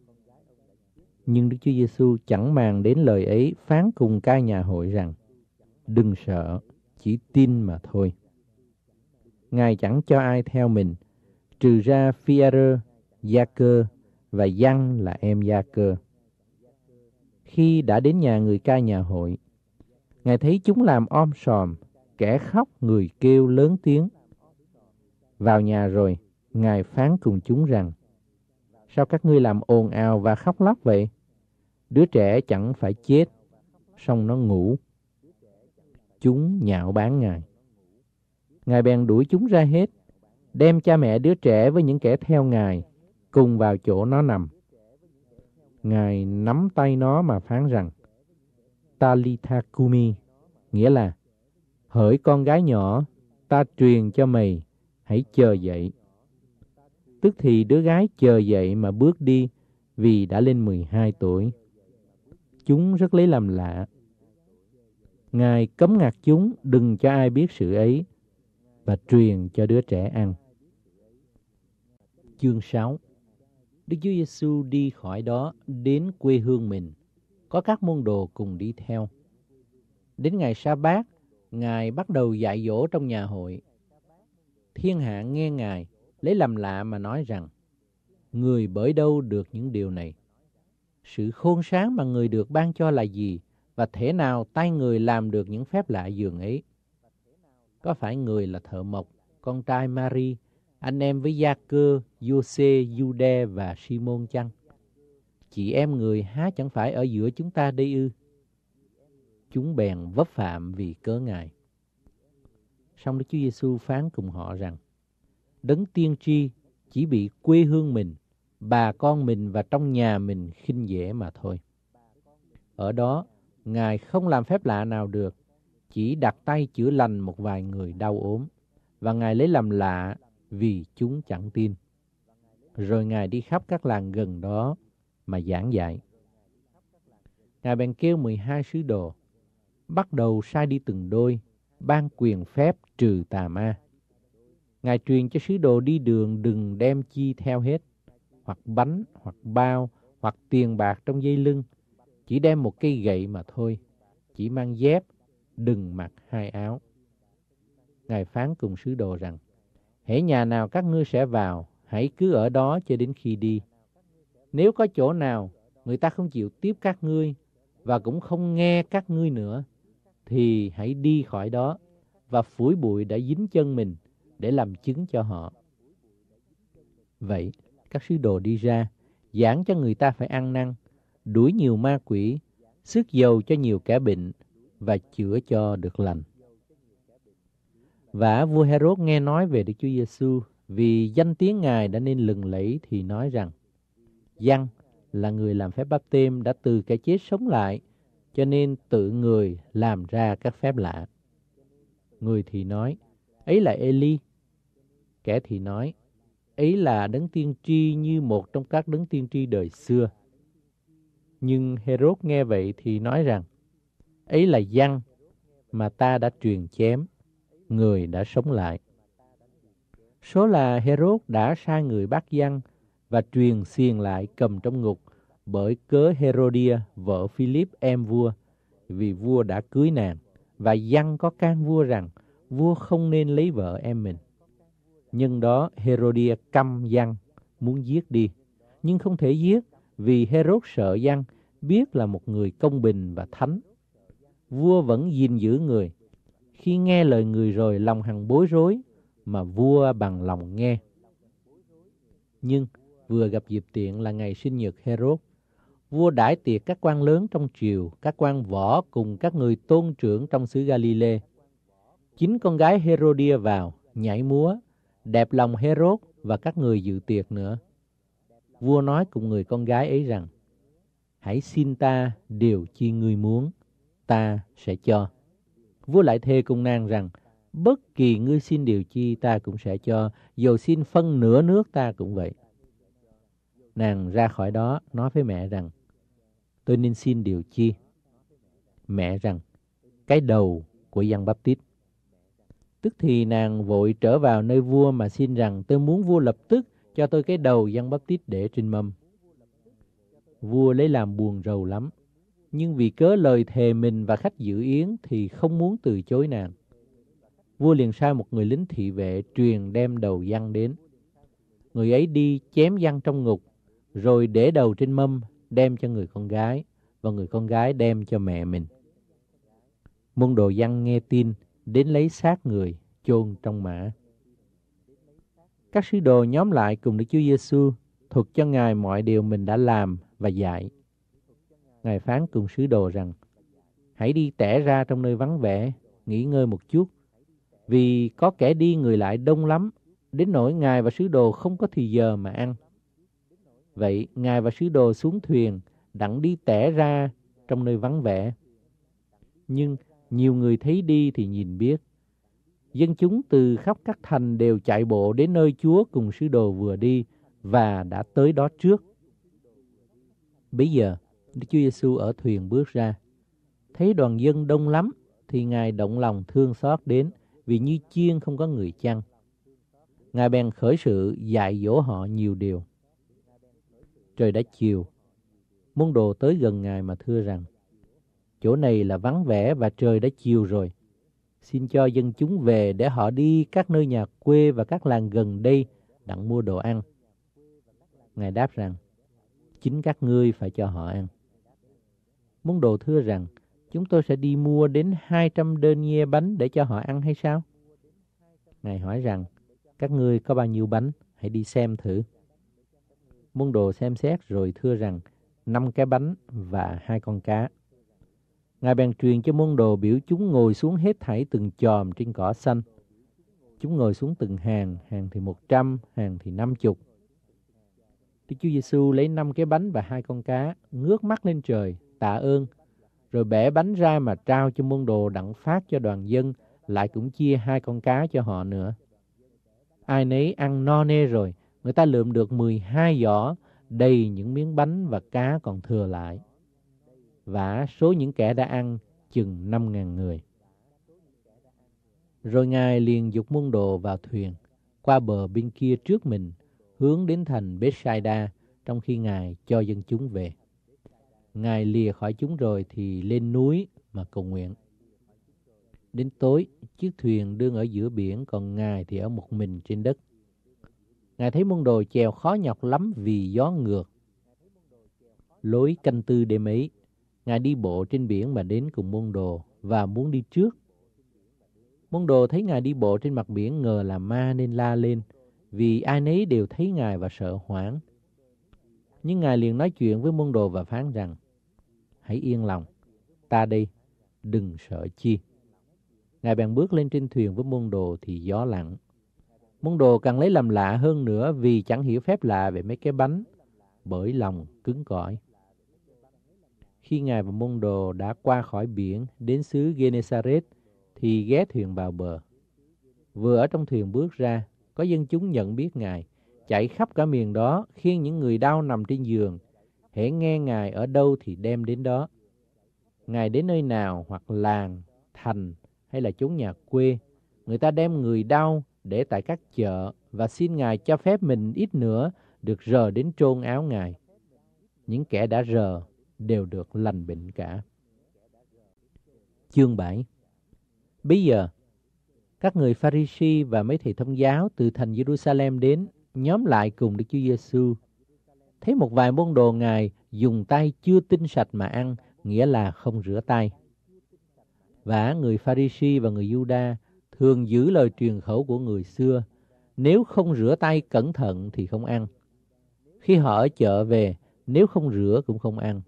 Nhưng Đức Chúa Giêsu chẳng màng đến lời ấy phán cùng cai nhà hội rằng, đừng sợ, chỉ tin mà thôi. Ngài chẳng cho ai theo mình, trừ ra Phi-a-rơ, Gia-cơ và Giăng là em Gia-cơ. Khi đã đến nhà người ca nhà hội, Ngài thấy chúng làm om sòm, kẻ khóc người kêu lớn tiếng. Vào nhà rồi, Ngài phán cùng chúng rằng, Sao các ngươi làm ồn ào và khóc lóc vậy? Đứa trẻ chẳng phải chết, song nó ngủ. Chúng nhạo báng Ngài. Ngài bèn đuổi chúng ra hết, đem cha mẹ đứa trẻ với những kẻ theo Ngài, cùng vào chỗ nó nằm. Ngài nắm tay nó mà phán rằng, Talitha Kumi, nghĩa là, hỡi con gái nhỏ, ta truyền cho mày, hãy chờ dậy. Tức thì đứa gái chờ dậy mà bước đi vì đã lên 12 tuổi. Chúng rất lấy làm lạ. Ngài cấm ngặt chúng đừng cho ai biết sự ấy và truyền cho đứa trẻ ăn. Chương 6 Đức Chúa Giêsu đi khỏi đó đến quê hương mình, có các môn đồ cùng đi theo. Đến ngày sa bát, Ngài bắt đầu dạy dỗ trong nhà hội. Thiên hạ nghe Ngài, lấy làm lạ mà nói rằng, Người bởi đâu được những điều này? Sự khôn sáng mà người được ban cho là gì? Và thế nào tay người làm được những phép lạ dường ấy? có phải người là thợ mộc, con trai Mary, anh em với Gia Cơ, Giô-xê, và Simon chăng? Chị em người há chẳng phải ở giữa chúng ta đây ư? Chúng bèn vấp phạm vì cớ ngài. Xong Đức Chúa Giêsu phán cùng họ rằng, Đấng tiên tri chỉ bị quê hương mình, bà con mình và trong nhà mình khinh dễ mà thôi. Ở đó, Ngài không làm phép lạ nào được, chỉ đặt tay chữa lành một vài người đau ốm, và Ngài lấy làm lạ vì chúng chẳng tin. Rồi Ngài đi khắp các làng gần đó mà giảng dạy. Ngài bèn kêu 12 sứ đồ, bắt đầu sai đi từng đôi, ban quyền phép trừ tà ma. Ngài truyền cho sứ đồ đi đường đừng đem chi theo hết, hoặc bánh, hoặc bao, hoặc tiền bạc trong dây lưng, chỉ đem một cây gậy mà thôi, chỉ mang dép đừng mặc hai áo. Ngài phán cùng sứ đồ rằng, hễ nhà nào các ngươi sẽ vào, hãy cứ ở đó cho đến khi đi. Nếu có chỗ nào người ta không chịu tiếp các ngươi và cũng không nghe các ngươi nữa, thì hãy đi khỏi đó và phủi bụi đã dính chân mình để làm chứng cho họ. Vậy, các sứ đồ đi ra, giảng cho người ta phải ăn năn, đuổi nhiều ma quỷ, sức dầu cho nhiều kẻ bệnh, và chữa cho được lành. Và vua Herod nghe nói về Đức Chúa Giêsu vì danh tiếng Ngài đã nên lừng lẫy thì nói rằng Giăng là người làm phép báp têm đã từ cái chết sống lại cho nên tự người làm ra các phép lạ. Người thì nói, ấy là Eli. Kẻ thì nói, ấy là đấng tiên tri như một trong các đấng tiên tri đời xưa. Nhưng Herod nghe vậy thì nói rằng, ấy là văn mà ta đã truyền chém, người đã sống lại. Số là Herod đã sai người bắt văn và truyền xiềng lại cầm trong ngục bởi cớ Herodia, vợ Philip em vua, vì vua đã cưới nàng, và văn có can vua rằng vua không nên lấy vợ em mình. Nhân đó Herodia căm văn, muốn giết đi, nhưng không thể giết vì Herod sợ văn, biết là một người công bình và thánh vua vẫn gìn giữ người. Khi nghe lời người rồi lòng hằng bối rối, mà vua bằng lòng nghe. Nhưng vừa gặp dịp tiện là ngày sinh nhật Herod, vua đãi tiệc các quan lớn trong triều, các quan võ cùng các người tôn trưởng trong xứ Galilee. Chính con gái Herodia vào, nhảy múa, đẹp lòng Herod và các người dự tiệc nữa. Vua nói cùng người con gái ấy rằng, Hãy xin ta điều chi ngươi muốn ta sẽ cho. Vua lại thê cùng nàng rằng, bất kỳ ngươi xin điều chi ta cũng sẽ cho, dù xin phân nửa nước ta cũng vậy. Nàng ra khỏi đó nói với mẹ rằng, tôi nên xin điều chi? Mẹ rằng, cái đầu của dân Báp Tít. Tức thì nàng vội trở vào nơi vua mà xin rằng tôi muốn vua lập tức cho tôi cái đầu dân Báp Tít để trên mâm. Vua lấy làm buồn rầu lắm, nhưng vì cớ lời thề mình và khách dự yến thì không muốn từ chối nàng. Vua liền sai một người lính thị vệ truyền đem đầu văn đến. Người ấy đi chém văn trong ngục, rồi để đầu trên mâm đem cho người con gái, và người con gái đem cho mẹ mình. Môn đồ văn nghe tin, đến lấy xác người, chôn trong mã. Các sứ đồ nhóm lại cùng Đức Chúa Giêsu thuật cho Ngài mọi điều mình đã làm và dạy. Ngài phán cùng sứ đồ rằng, hãy đi tẻ ra trong nơi vắng vẻ, nghỉ ngơi một chút, vì có kẻ đi người lại đông lắm, đến nỗi Ngài và sứ đồ không có thì giờ mà ăn. Vậy Ngài và sứ đồ xuống thuyền, đặng đi tẻ ra trong nơi vắng vẻ. Nhưng nhiều người thấy đi thì nhìn biết. Dân chúng từ khắp các thành đều chạy bộ đến nơi Chúa cùng sứ đồ vừa đi và đã tới đó trước. Bây giờ, Đức Chúa Giêsu ở thuyền bước ra. Thấy đoàn dân đông lắm thì Ngài động lòng thương xót đến vì như chiên không có người chăn. Ngài bèn khởi sự dạy dỗ họ nhiều điều. Trời đã chiều, môn đồ tới gần Ngài mà thưa rằng, chỗ này là vắng vẻ và trời đã chiều rồi. Xin cho dân chúng về để họ đi các nơi nhà quê và các làng gần đây đặng mua đồ ăn. Ngài đáp rằng, chính các ngươi phải cho họ ăn. Môn đồ thưa rằng, chúng tôi sẽ đi mua đến 200 đơn nghe bánh để cho họ ăn hay sao? Ngài hỏi rằng, các ngươi có bao nhiêu bánh? Hãy đi xem thử. Môn đồ xem xét rồi thưa rằng, năm cái bánh và hai con cá. Ngài bèn truyền cho môn đồ biểu chúng ngồi xuống hết thảy từng chòm trên cỏ xanh. Chúng ngồi xuống từng hàng, hàng thì một trăm, hàng thì năm chục. Đức Chúa Giêsu lấy năm cái bánh và hai con cá, ngước mắt lên trời, tạ ơn, rồi bẻ bánh ra mà trao cho môn đồ đặng phát cho đoàn dân, lại cũng chia hai con cá cho họ nữa. Ai nấy ăn no nê rồi, người ta lượm được 12 giỏ đầy những miếng bánh và cá còn thừa lại. Và số những kẻ đã ăn chừng 5.000 người. Rồi Ngài liền dục môn đồ vào thuyền, qua bờ bên kia trước mình, hướng đến thành Bethsaida, trong khi Ngài cho dân chúng về. Ngài lìa khỏi chúng rồi thì lên núi mà cầu nguyện. Đến tối, chiếc thuyền đương ở giữa biển, còn Ngài thì ở một mình trên đất. Ngài thấy môn đồ chèo khó nhọc lắm vì gió ngược. Lối canh tư đêm ấy, Ngài đi bộ trên biển mà đến cùng môn đồ và muốn đi trước. Môn đồ thấy Ngài đi bộ trên mặt biển ngờ là ma nên la lên, vì ai nấy đều thấy Ngài và sợ hoảng. Nhưng Ngài liền nói chuyện với môn đồ và phán rằng, hãy yên lòng, ta đi, đừng sợ chi. Ngài bèn bước lên trên thuyền với môn đồ thì gió lặng. Môn đồ càng lấy làm lạ hơn nữa vì chẳng hiểu phép lạ về mấy cái bánh, bởi lòng cứng cỏi. Khi Ngài và môn đồ đã qua khỏi biển đến xứ Genesaret thì ghé thuyền vào bờ. Vừa ở trong thuyền bước ra, có dân chúng nhận biết Ngài, chạy khắp cả miền đó, khiến những người đau nằm trên giường, hễ nghe Ngài ở đâu thì đem đến đó. Ngài đến nơi nào hoặc làng, thành hay là chốn nhà quê, người ta đem người đau để tại các chợ và xin Ngài cho phép mình ít nữa được rờ đến trôn áo Ngài. Những kẻ đã rờ đều được lành bệnh cả. Chương 7 Bây giờ, các người Pharisee và mấy thầy thông giáo từ thành Jerusalem đến, nhóm lại cùng Đức Chúa Giêsu thấy một vài môn đồ Ngài dùng tay chưa tinh sạch mà ăn, nghĩa là không rửa tay. Và người Pharisi và người Juda thường giữ lời truyền khẩu của người xưa, nếu không rửa tay cẩn thận thì không ăn. Khi họ ở chợ về, nếu không rửa cũng không ăn.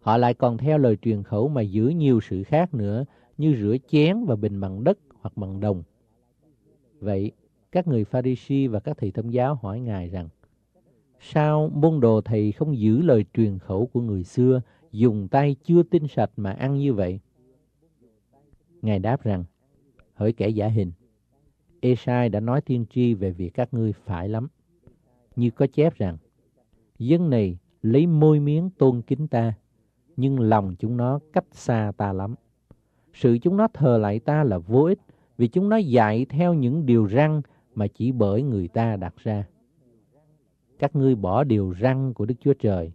Họ lại còn theo lời truyền khẩu mà giữ nhiều sự khác nữa, như rửa chén và bình bằng đất hoặc bằng đồng. Vậy, các người Pharisi và các thầy thông giáo hỏi Ngài rằng, Sao môn đồ thầy không giữ lời truyền khẩu của người xưa, dùng tay chưa tinh sạch mà ăn như vậy? Ngài đáp rằng, hỡi kẻ giả hình, Esai đã nói tiên tri về việc các ngươi phải lắm. Như có chép rằng, dân này lấy môi miếng tôn kính ta, nhưng lòng chúng nó cách xa ta lắm. Sự chúng nó thờ lại ta là vô ích, vì chúng nó dạy theo những điều răng mà chỉ bởi người ta đặt ra các ngươi bỏ điều răn của Đức Chúa Trời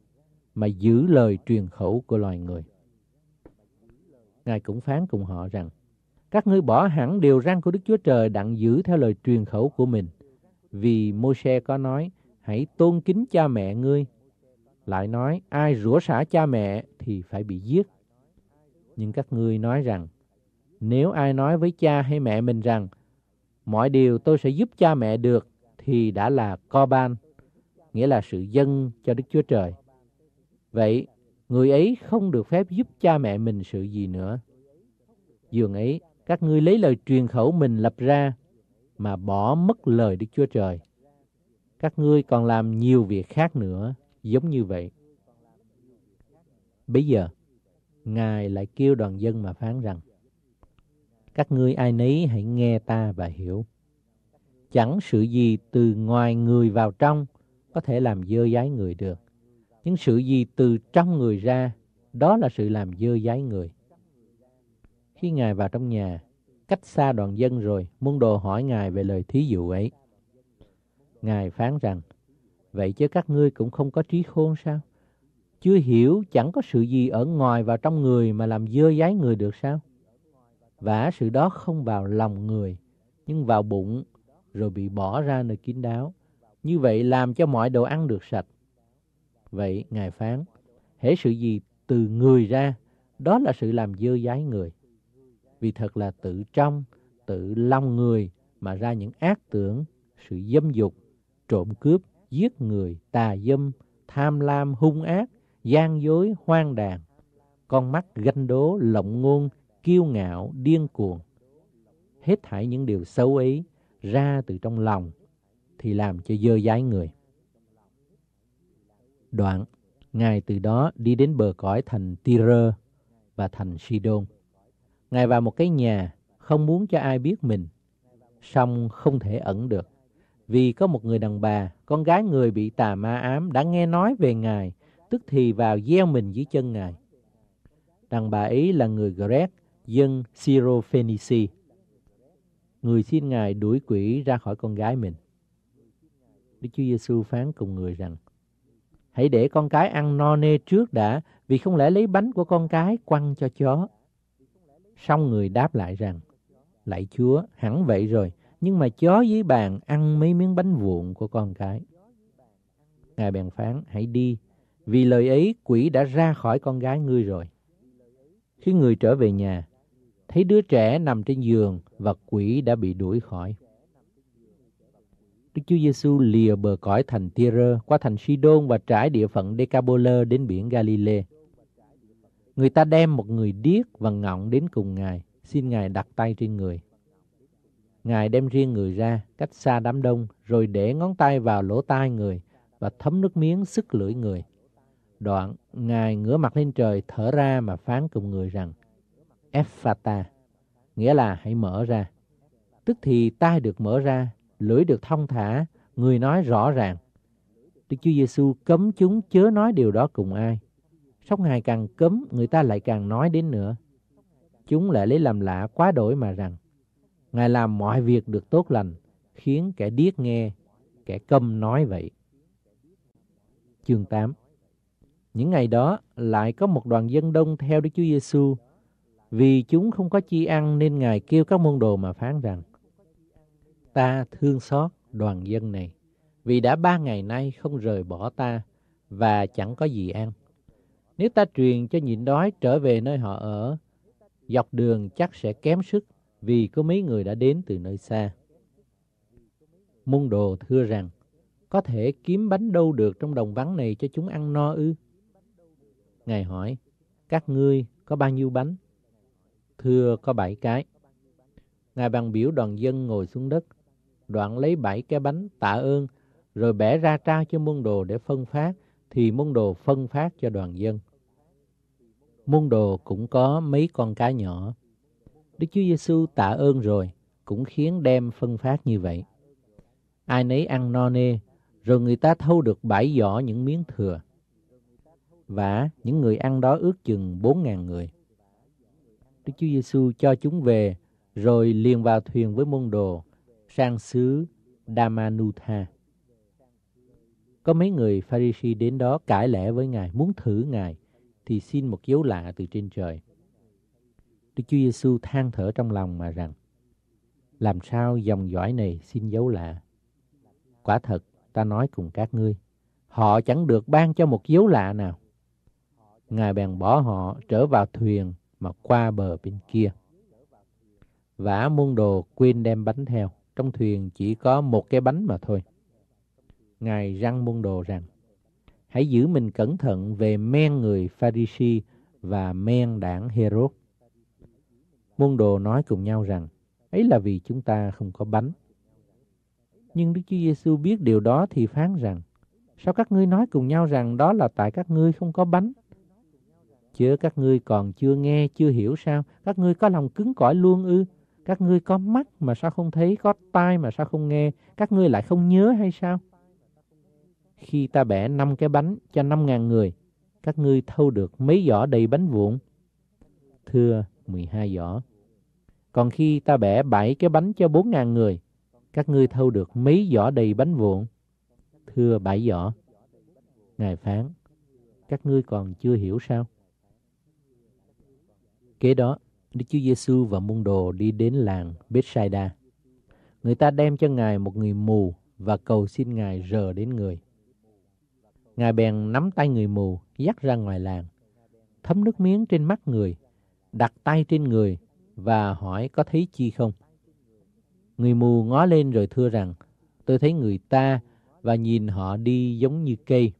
mà giữ lời truyền khẩu của loài người. Ngài cũng phán cùng họ rằng, các ngươi bỏ hẳn điều răn của Đức Chúa Trời đặng giữ theo lời truyền khẩu của mình. Vì Môi-se có nói, hãy tôn kính cha mẹ ngươi. Lại nói, ai rủa xả cha mẹ thì phải bị giết. Nhưng các ngươi nói rằng, nếu ai nói với cha hay mẹ mình rằng, mọi điều tôi sẽ giúp cha mẹ được thì đã là co ban nghĩa là sự dâng cho Đức Chúa Trời. Vậy, người ấy không được phép giúp cha mẹ mình sự gì nữa. Dường ấy, các ngươi lấy lời truyền khẩu mình lập ra mà bỏ mất lời Đức Chúa Trời. Các ngươi còn làm nhiều việc khác nữa, giống như vậy. Bây giờ, Ngài lại kêu đoàn dân mà phán rằng, Các ngươi ai nấy hãy nghe ta và hiểu. Chẳng sự gì từ ngoài người vào trong, có thể làm dơ dái người được. Những sự gì từ trong người ra, đó là sự làm dơ dái người. Khi Ngài vào trong nhà, cách xa đoàn dân rồi, môn đồ hỏi Ngài về lời thí dụ ấy. Ngài phán rằng, vậy chứ các ngươi cũng không có trí khôn sao? Chưa hiểu chẳng có sự gì ở ngoài và trong người mà làm dơ dái người được sao? Vả sự đó không vào lòng người, nhưng vào bụng rồi bị bỏ ra nơi kín đáo. Như vậy làm cho mọi đồ ăn được sạch. Vậy Ngài phán, hễ sự gì từ người ra, đó là sự làm dơ dái người. Vì thật là tự trong, tự lòng người mà ra những ác tưởng, sự dâm dục, trộm cướp, giết người, tà dâm, tham lam, hung ác, gian dối, hoang đàn. Con mắt ganh đố, lộng ngôn, kiêu ngạo, điên cuồng. Hết thảy những điều xấu ấy ra từ trong lòng thì làm cho dơ dái người. Đoạn, Ngài từ đó đi đến bờ cõi thành Tyre và thành Sidon. Ngài vào một cái nhà, không muốn cho ai biết mình, song không thể ẩn được. Vì có một người đàn bà, con gái người bị tà ma ám đã nghe nói về Ngài, tức thì vào gieo mình dưới chân Ngài. Đàn bà ấy là người Greg, dân Syrophoenici. Người xin Ngài đuổi quỷ ra khỏi con gái mình. Đức Chúa Giêsu phán cùng người rằng, Hãy để con cái ăn no nê trước đã, vì không lẽ lấy bánh của con cái quăng cho chó. Xong người đáp lại rằng, Lạy Chúa, hẳn vậy rồi, nhưng mà chó dưới bàn ăn mấy miếng bánh vụn của con cái. Ngài bèn phán, hãy đi, vì lời ấy quỷ đã ra khỏi con gái ngươi rồi. Khi người trở về nhà, thấy đứa trẻ nằm trên giường và quỷ đã bị đuổi khỏi. Đức Chúa Giêsu lìa bờ cõi thành Tyre qua thành Sidon và trải địa phận Decapolis đến biển Galilee. Người ta đem một người điếc và ngọng đến cùng Ngài, xin Ngài đặt tay trên người. Ngài đem riêng người ra, cách xa đám đông, rồi để ngón tay vào lỗ tai người và thấm nước miếng sức lưỡi người. Đoạn, Ngài ngửa mặt lên trời thở ra mà phán cùng người rằng, Epphata, nghĩa là hãy mở ra. Tức thì tai được mở ra lưỡi được thông thả, người nói rõ ràng. Đức Chúa Giêsu cấm chúng chớ nói điều đó cùng ai. Sóc ngài càng cấm, người ta lại càng nói đến nữa. Chúng lại lấy làm lạ quá đổi mà rằng, Ngài làm mọi việc được tốt lành, khiến kẻ điếc nghe, kẻ câm nói vậy. Chương 8 Những ngày đó lại có một đoàn dân đông theo Đức Chúa Giêsu Vì chúng không có chi ăn nên Ngài kêu các môn đồ mà phán rằng Ta thương xót đoàn dân này, vì đã ba ngày nay không rời bỏ ta và chẳng có gì ăn. Nếu ta truyền cho nhịn đói trở về nơi họ ở, dọc đường chắc sẽ kém sức vì có mấy người đã đến từ nơi xa. Môn đồ thưa rằng, có thể kiếm bánh đâu được trong đồng vắng này cho chúng ăn no ư? Ngài hỏi, các ngươi có bao nhiêu bánh? Thưa có bảy cái. Ngài bằng biểu đoàn dân ngồi xuống đất, đoạn lấy bảy cái bánh tạ ơn, rồi bẻ ra trao cho môn đồ để phân phát, thì môn đồ phân phát cho đoàn dân. Môn đồ cũng có mấy con cá nhỏ. Đức Chúa Giêsu tạ ơn rồi, cũng khiến đem phân phát như vậy. Ai nấy ăn no nê, rồi người ta thâu được bảy giỏ những miếng thừa. Và những người ăn đó ước chừng bốn ngàn người. Đức Chúa Giêsu cho chúng về, rồi liền vào thuyền với môn đồ sang xứ Damanutha. Có mấy người Pharisee đến đó cãi lẽ với Ngài, muốn thử Ngài, thì xin một dấu lạ từ trên trời. Đức Chúa Giêsu than thở trong lòng mà rằng, làm sao dòng dõi này xin dấu lạ? Quả thật, ta nói cùng các ngươi, họ chẳng được ban cho một dấu lạ nào. Ngài bèn bỏ họ trở vào thuyền mà qua bờ bên kia. Vả môn đồ quên đem bánh theo trong thuyền chỉ có một cái bánh mà thôi. Ngài răng môn đồ rằng, hãy giữ mình cẩn thận về men người Pharisi và men đảng Herod. Môn đồ nói cùng nhau rằng, ấy là vì chúng ta không có bánh. Nhưng Đức Chúa Giêsu biết điều đó thì phán rằng, sao các ngươi nói cùng nhau rằng đó là tại các ngươi không có bánh? Chớ các ngươi còn chưa nghe, chưa hiểu sao, các ngươi có lòng cứng cỏi luôn ư? Các ngươi có mắt mà sao không thấy, có tai mà sao không nghe, các ngươi lại không nhớ hay sao? Khi ta bẻ năm cái bánh cho năm ngàn người, các ngươi thâu được mấy giỏ đầy bánh vụn? Thưa, 12 giỏ. Còn khi ta bẻ bảy cái bánh cho bốn ngàn người, các ngươi thâu được mấy giỏ đầy bánh vụn? Thưa bảy giỏ. Ngài phán, các ngươi còn chưa hiểu sao? Kế đó, Đức Chúa Giêsu và môn đồ đi đến làng Bethsaida. Người ta đem cho Ngài một người mù và cầu xin Ngài rờ đến người. Ngài bèn nắm tay người mù, dắt ra ngoài làng, thấm nước miếng trên mắt người, đặt tay trên người và hỏi có thấy chi không. Người mù ngó lên rồi thưa rằng, tôi thấy người ta và nhìn họ đi giống như cây.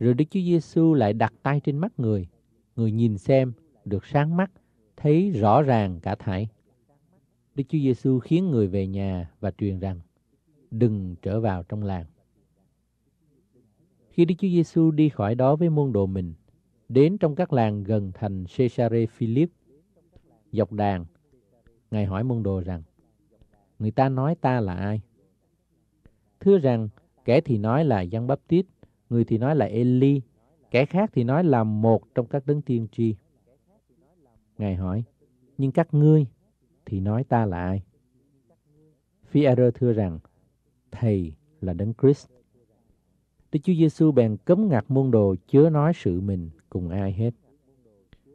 Rồi Đức Chúa Giêsu lại đặt tay trên mắt người, người nhìn xem, được sáng mắt thấy rõ ràng cả thảy. Đức Chúa Giêsu khiến người về nhà và truyền rằng: "Đừng trở vào trong làng." Khi Đức Chúa Giêsu đi khỏi đó với môn đồ mình, đến trong các làng gần thành Caesarea Philip, dọc đàn, Ngài hỏi môn đồ rằng: "Người ta nói ta là ai?" Thưa rằng, kẻ thì nói là Giăng Báp-tít, người thì nói là Eli, kẻ khác thì nói là một trong các đấng tiên tri. Ngài hỏi, nhưng các ngươi thì nói ta là ai? phi thưa rằng, Thầy là Đấng Christ. Đức Chúa Giêsu bèn cấm ngặt môn đồ chứa nói sự mình cùng ai hết.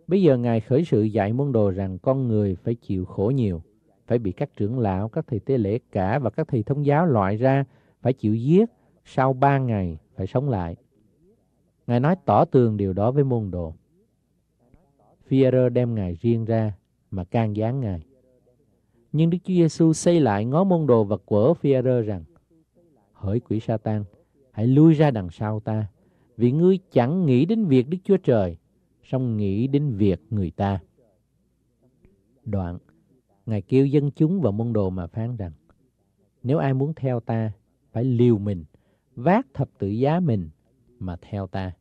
Bây giờ Ngài khởi sự dạy môn đồ rằng con người phải chịu khổ nhiều, phải bị các trưởng lão, các thầy tế lễ cả và các thầy thông giáo loại ra, phải chịu giết, sau ba ngày phải sống lại. Ngài nói tỏ tường điều đó với môn đồ. Phi-e-rơ đem Ngài riêng ra mà can gián Ngài. Nhưng Đức Chúa Giêsu xây lại ngó môn đồ và quở Phi-e-rơ rằng, Hỡi quỷ Sa-tan, hãy lui ra đằng sau ta, vì ngươi chẳng nghĩ đến việc Đức Chúa Trời, song nghĩ đến việc người ta. Đoạn, Ngài kêu dân chúng và môn đồ mà phán rằng, Nếu ai muốn theo ta, phải liều mình, vác thập tự giá mình mà theo ta.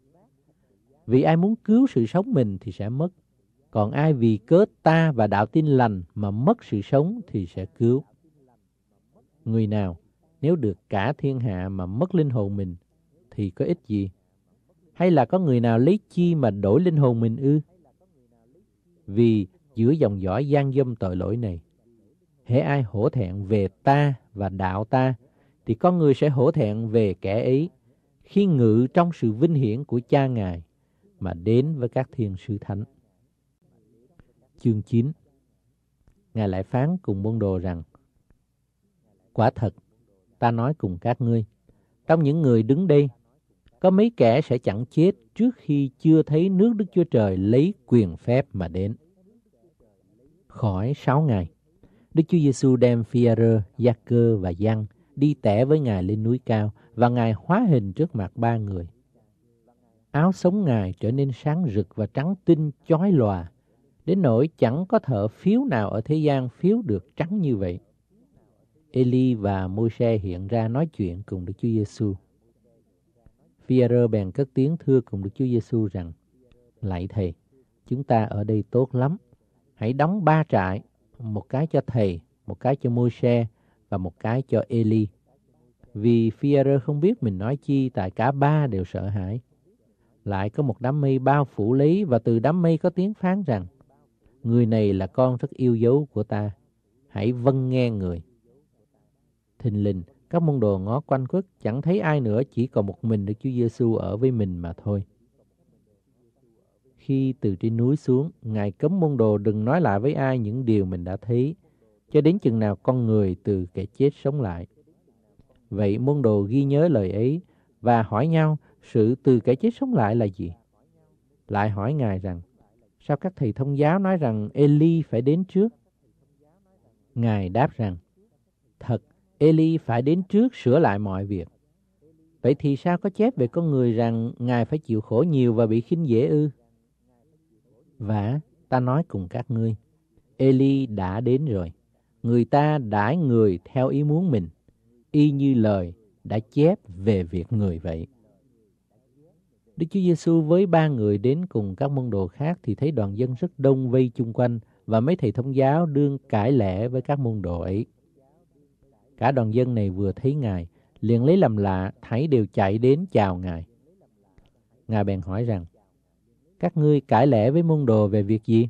Vì ai muốn cứu sự sống mình thì sẽ mất còn ai vì cớ ta và đạo tin lành mà mất sự sống thì sẽ cứu. Người nào nếu được cả thiên hạ mà mất linh hồn mình thì có ích gì? Hay là có người nào lấy chi mà đổi linh hồn mình ư? Vì giữa dòng dõi gian dâm tội lỗi này, hễ ai hổ thẹn về ta và đạo ta, thì con người sẽ hổ thẹn về kẻ ấy khi ngự trong sự vinh hiển của cha Ngài mà đến với các thiên sứ thánh chương 9. Ngài lại phán cùng môn đồ rằng, Quả thật, ta nói cùng các ngươi, trong những người đứng đây, có mấy kẻ sẽ chẳng chết trước khi chưa thấy nước Đức Chúa Trời lấy quyền phép mà đến. Khỏi sáu ngày, Đức Chúa Giêsu đem Phi-a-rơ, Gia-cơ và Giăng đi tẻ với Ngài lên núi cao và Ngài hóa hình trước mặt ba người. Áo sống Ngài trở nên sáng rực và trắng tinh chói lòa đến nỗi chẳng có thợ phiếu nào ở thế gian phiếu được trắng như vậy. Eli và Môi-se hiện ra nói chuyện cùng Đức Chúa Giê-su. Giêsu. rơ bèn cất tiếng thưa cùng Đức Chúa giê Giêsu rằng: Lạy thầy, chúng ta ở đây tốt lắm. Hãy đóng ba trại, một cái cho thầy, một cái cho Môi-se và một cái cho Eli. Vì Phê-rơ không biết mình nói chi tại cả ba đều sợ hãi. Lại có một đám mây bao phủ lý và từ đám mây có tiếng phán rằng: Người này là con rất yêu dấu của ta, hãy vâng nghe người. Thình lình, các môn đồ ngó quanh quất chẳng thấy ai nữa, chỉ còn một mình Đức Chúa Giêsu ở với mình mà thôi. Khi từ trên núi xuống, Ngài cấm môn đồ đừng nói lại với ai những điều mình đã thấy, cho đến chừng nào con người từ kẻ chết sống lại. Vậy môn đồ ghi nhớ lời ấy và hỏi nhau sự từ kẻ chết sống lại là gì? Lại hỏi Ngài rằng, Sao các thầy thông giáo nói rằng Eli phải đến trước? Ngài đáp rằng, thật, Eli phải đến trước sửa lại mọi việc. Vậy thì sao có chép về con người rằng Ngài phải chịu khổ nhiều và bị khinh dễ ư? Và ta nói cùng các ngươi, Eli đã đến rồi. Người ta đãi người theo ý muốn mình, y như lời đã chép về việc người vậy. Đức Chúa Giêsu với ba người đến cùng các môn đồ khác thì thấy đoàn dân rất đông vây chung quanh và mấy thầy thông giáo đương cãi lẽ với các môn đồ ấy. Cả đoàn dân này vừa thấy Ngài, liền lấy làm lạ, thấy đều chạy đến chào Ngài. Ngài bèn hỏi rằng, các ngươi cãi lẽ với môn đồ về việc gì?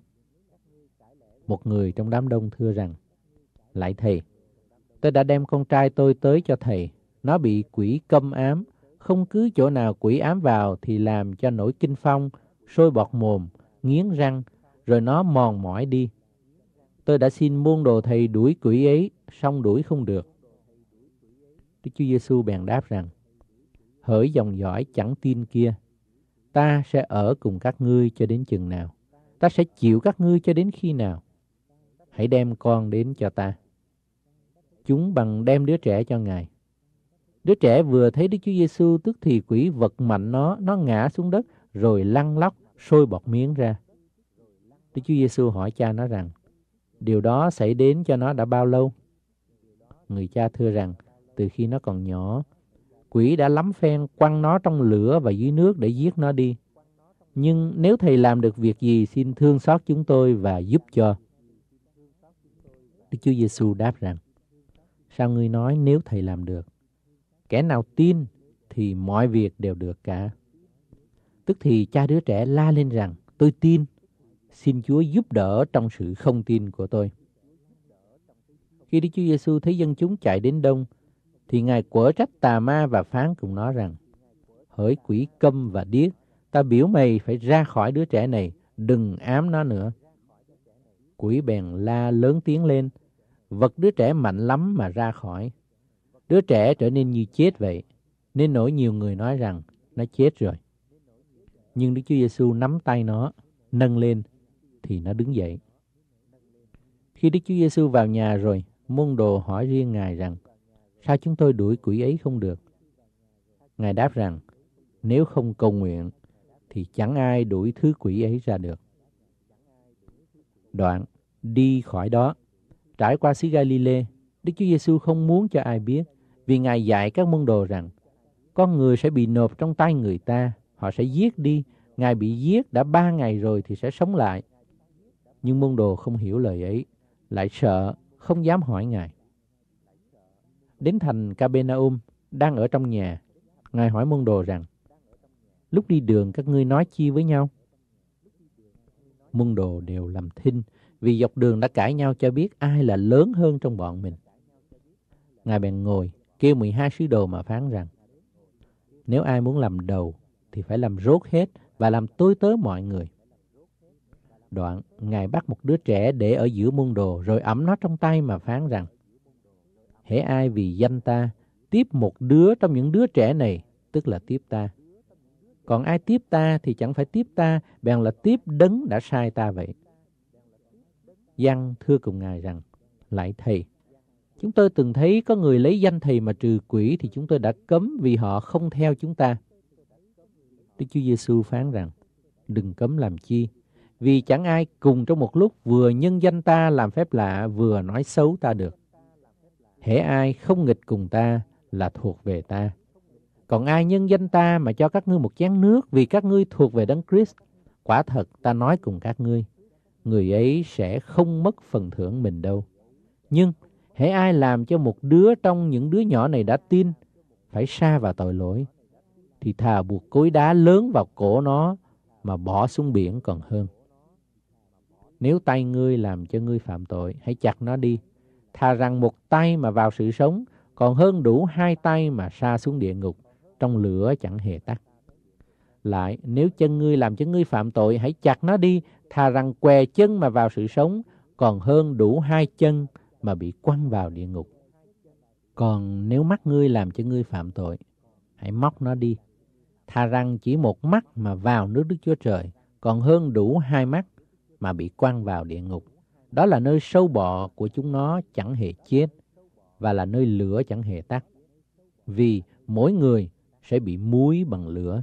Một người trong đám đông thưa rằng, lại thầy, tôi đã đem con trai tôi tới cho thầy, nó bị quỷ câm ám, không cứ chỗ nào quỷ ám vào thì làm cho nổi kinh phong, sôi bọt mồm, nghiến răng, rồi nó mòn mỏi đi. Tôi đã xin môn đồ thầy đuổi quỷ ấy, song đuổi không được. Đức Chúa Giêsu bèn đáp rằng, hỡi dòng dõi chẳng tin kia, ta sẽ ở cùng các ngươi cho đến chừng nào, ta sẽ chịu các ngươi cho đến khi nào. Hãy đem con đến cho ta. Chúng bằng đem đứa trẻ cho Ngài Đứa trẻ vừa thấy Đức Chúa Giêsu tức thì quỷ vật mạnh nó, nó ngã xuống đất rồi lăn lóc sôi bọt miếng ra. Đức Chúa Giêsu hỏi cha nó rằng, điều đó xảy đến cho nó đã bao lâu? Người cha thưa rằng, từ khi nó còn nhỏ, quỷ đã lắm phen quăng nó trong lửa và dưới nước để giết nó đi. Nhưng nếu thầy làm được việc gì, xin thương xót chúng tôi và giúp cho. Đức Chúa Giêsu đáp rằng, sao ngươi nói nếu thầy làm được? Kẻ nào tin thì mọi việc đều được cả. Tức thì cha đứa trẻ la lên rằng, tôi tin, xin Chúa giúp đỡ trong sự không tin của tôi. Khi Đức Chúa Giêsu thấy dân chúng chạy đến đông, thì Ngài quở trách tà ma và phán cùng nó rằng, hỡi quỷ câm và điếc, ta biểu mày phải ra khỏi đứa trẻ này, đừng ám nó nữa. Quỷ bèn la lớn tiếng lên, vật đứa trẻ mạnh lắm mà ra khỏi. Đứa trẻ trở nên như chết vậy, nên nổi nhiều người nói rằng nó chết rồi. Nhưng Đức Chúa Giêsu nắm tay nó, nâng lên thì nó đứng dậy. Khi Đức Chúa Giêsu vào nhà rồi, môn đồ hỏi riêng Ngài rằng, sao chúng tôi đuổi quỷ ấy không được? Ngài đáp rằng, nếu không cầu nguyện, thì chẳng ai đuổi thứ quỷ ấy ra được. Đoạn, đi khỏi đó, trải qua xứ Galilee, Đức Chúa Giêsu không muốn cho ai biết vì Ngài dạy các môn đồ rằng, con người sẽ bị nộp trong tay người ta, họ sẽ giết đi, Ngài bị giết đã ba ngày rồi thì sẽ sống lại. Nhưng môn đồ không hiểu lời ấy, lại sợ, không dám hỏi Ngài. Đến thành Capernaum, đang ở trong nhà, Ngài hỏi môn đồ rằng, lúc đi đường các ngươi nói chi với nhau? Môn đồ đều làm thinh, vì dọc đường đã cãi nhau cho biết ai là lớn hơn trong bọn mình. Ngài bèn ngồi, kêu 12 sứ đồ mà phán rằng nếu ai muốn làm đầu thì phải làm rốt hết và làm tối tớ mọi người. Đoạn, Ngài bắt một đứa trẻ để ở giữa môn đồ rồi ẩm nó trong tay mà phán rằng hễ ai vì danh ta tiếp một đứa trong những đứa trẻ này tức là tiếp ta. Còn ai tiếp ta thì chẳng phải tiếp ta, bèn là tiếp đấng đã sai ta vậy. Giăng thưa cùng Ngài rằng, Lại Thầy, Chúng tôi từng thấy có người lấy danh thầy mà trừ quỷ thì chúng tôi đã cấm vì họ không theo chúng ta. Đức Chúa Giêsu phán rằng, đừng cấm làm chi, vì chẳng ai cùng trong một lúc vừa nhân danh ta làm phép lạ vừa nói xấu ta được. Hễ ai không nghịch cùng ta là thuộc về ta. Còn ai nhân danh ta mà cho các ngươi một chén nước vì các ngươi thuộc về Đấng Christ, quả thật ta nói cùng các ngươi, người ấy sẽ không mất phần thưởng mình đâu. Nhưng hãy ai làm cho một đứa trong những đứa nhỏ này đã tin phải xa vào tội lỗi thì thà buộc cối đá lớn vào cổ nó mà bỏ xuống biển còn hơn. Nếu tay ngươi làm cho ngươi phạm tội, hãy chặt nó đi. Thà rằng một tay mà vào sự sống, còn hơn đủ hai tay mà xa xuống địa ngục, trong lửa chẳng hề tắt. Lại, nếu chân ngươi làm cho ngươi phạm tội, hãy chặt nó đi. Thà rằng què chân mà vào sự sống, còn hơn đủ hai chân mà bị quăng vào địa ngục. Còn nếu mắt ngươi làm cho ngươi phạm tội, hãy móc nó đi. Thà rằng chỉ một mắt mà vào nước Đức Chúa Trời, còn hơn đủ hai mắt mà bị quăng vào địa ngục. Đó là nơi sâu bọ của chúng nó chẳng hề chết, và là nơi lửa chẳng hề tắt. Vì mỗi người sẽ bị muối bằng lửa.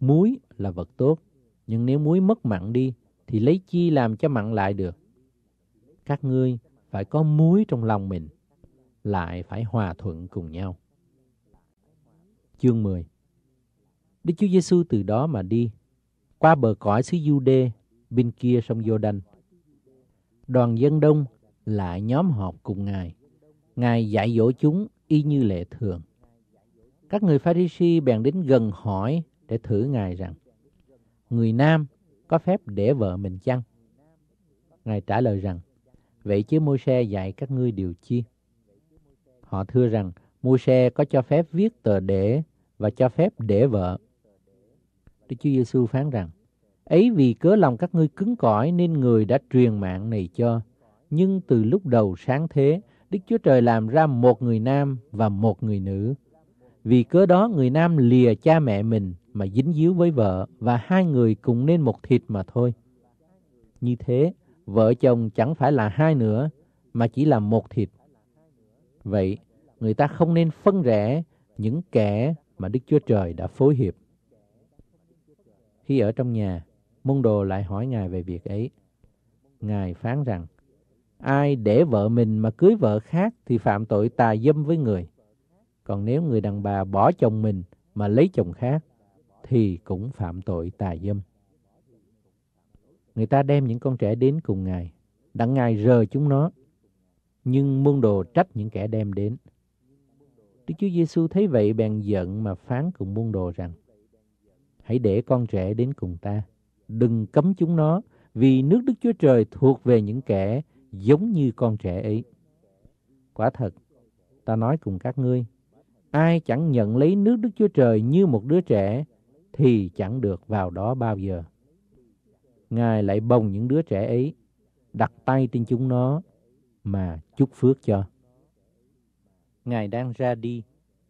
Muối là vật tốt, nhưng nếu muối mất mặn đi, thì lấy chi làm cho mặn lại được? các ngươi phải có muối trong lòng mình, lại phải hòa thuận cùng nhau. Chương 10 Đức Chúa Giêsu từ đó mà đi, qua bờ cõi xứ Giu-đê, bên kia sông Giô-đanh. Đoàn dân đông lại nhóm họp cùng Ngài. Ngài dạy dỗ chúng y như lệ thường. Các người pha ri si bèn đến gần hỏi để thử Ngài rằng, Người nam có phép để vợ mình chăng? Ngài trả lời rằng, Vậy chứ Môi-se dạy các ngươi điều chi? Họ thưa rằng, Môi-se có cho phép viết tờ để và cho phép để vợ. Đức Chúa Giêsu phán rằng, ấy vì cớ lòng các ngươi cứng cỏi nên người đã truyền mạng này cho. Nhưng từ lúc đầu sáng thế, Đức Chúa Trời làm ra một người nam và một người nữ. Vì cớ đó người nam lìa cha mẹ mình mà dính díu với vợ và hai người cùng nên một thịt mà thôi. Như thế, vợ chồng chẳng phải là hai nữa, mà chỉ là một thịt. Vậy, người ta không nên phân rẽ những kẻ mà Đức Chúa Trời đã phối hiệp. Khi ở trong nhà, môn đồ lại hỏi Ngài về việc ấy. Ngài phán rằng, ai để vợ mình mà cưới vợ khác thì phạm tội tà dâm với người. Còn nếu người đàn bà bỏ chồng mình mà lấy chồng khác thì cũng phạm tội tà dâm người ta đem những con trẻ đến cùng Ngài, đặng Ngài rời chúng nó. Nhưng môn đồ trách những kẻ đem đến. Đức Chúa Giêsu thấy vậy bèn giận mà phán cùng môn đồ rằng, Hãy để con trẻ đến cùng ta, đừng cấm chúng nó, vì nước Đức Chúa Trời thuộc về những kẻ giống như con trẻ ấy. Quả thật, ta nói cùng các ngươi, ai chẳng nhận lấy nước Đức Chúa Trời như một đứa trẻ, thì chẳng được vào đó bao giờ. Ngài lại bồng những đứa trẻ ấy, đặt tay trên chúng nó mà chúc phước cho. Ngài đang ra đi,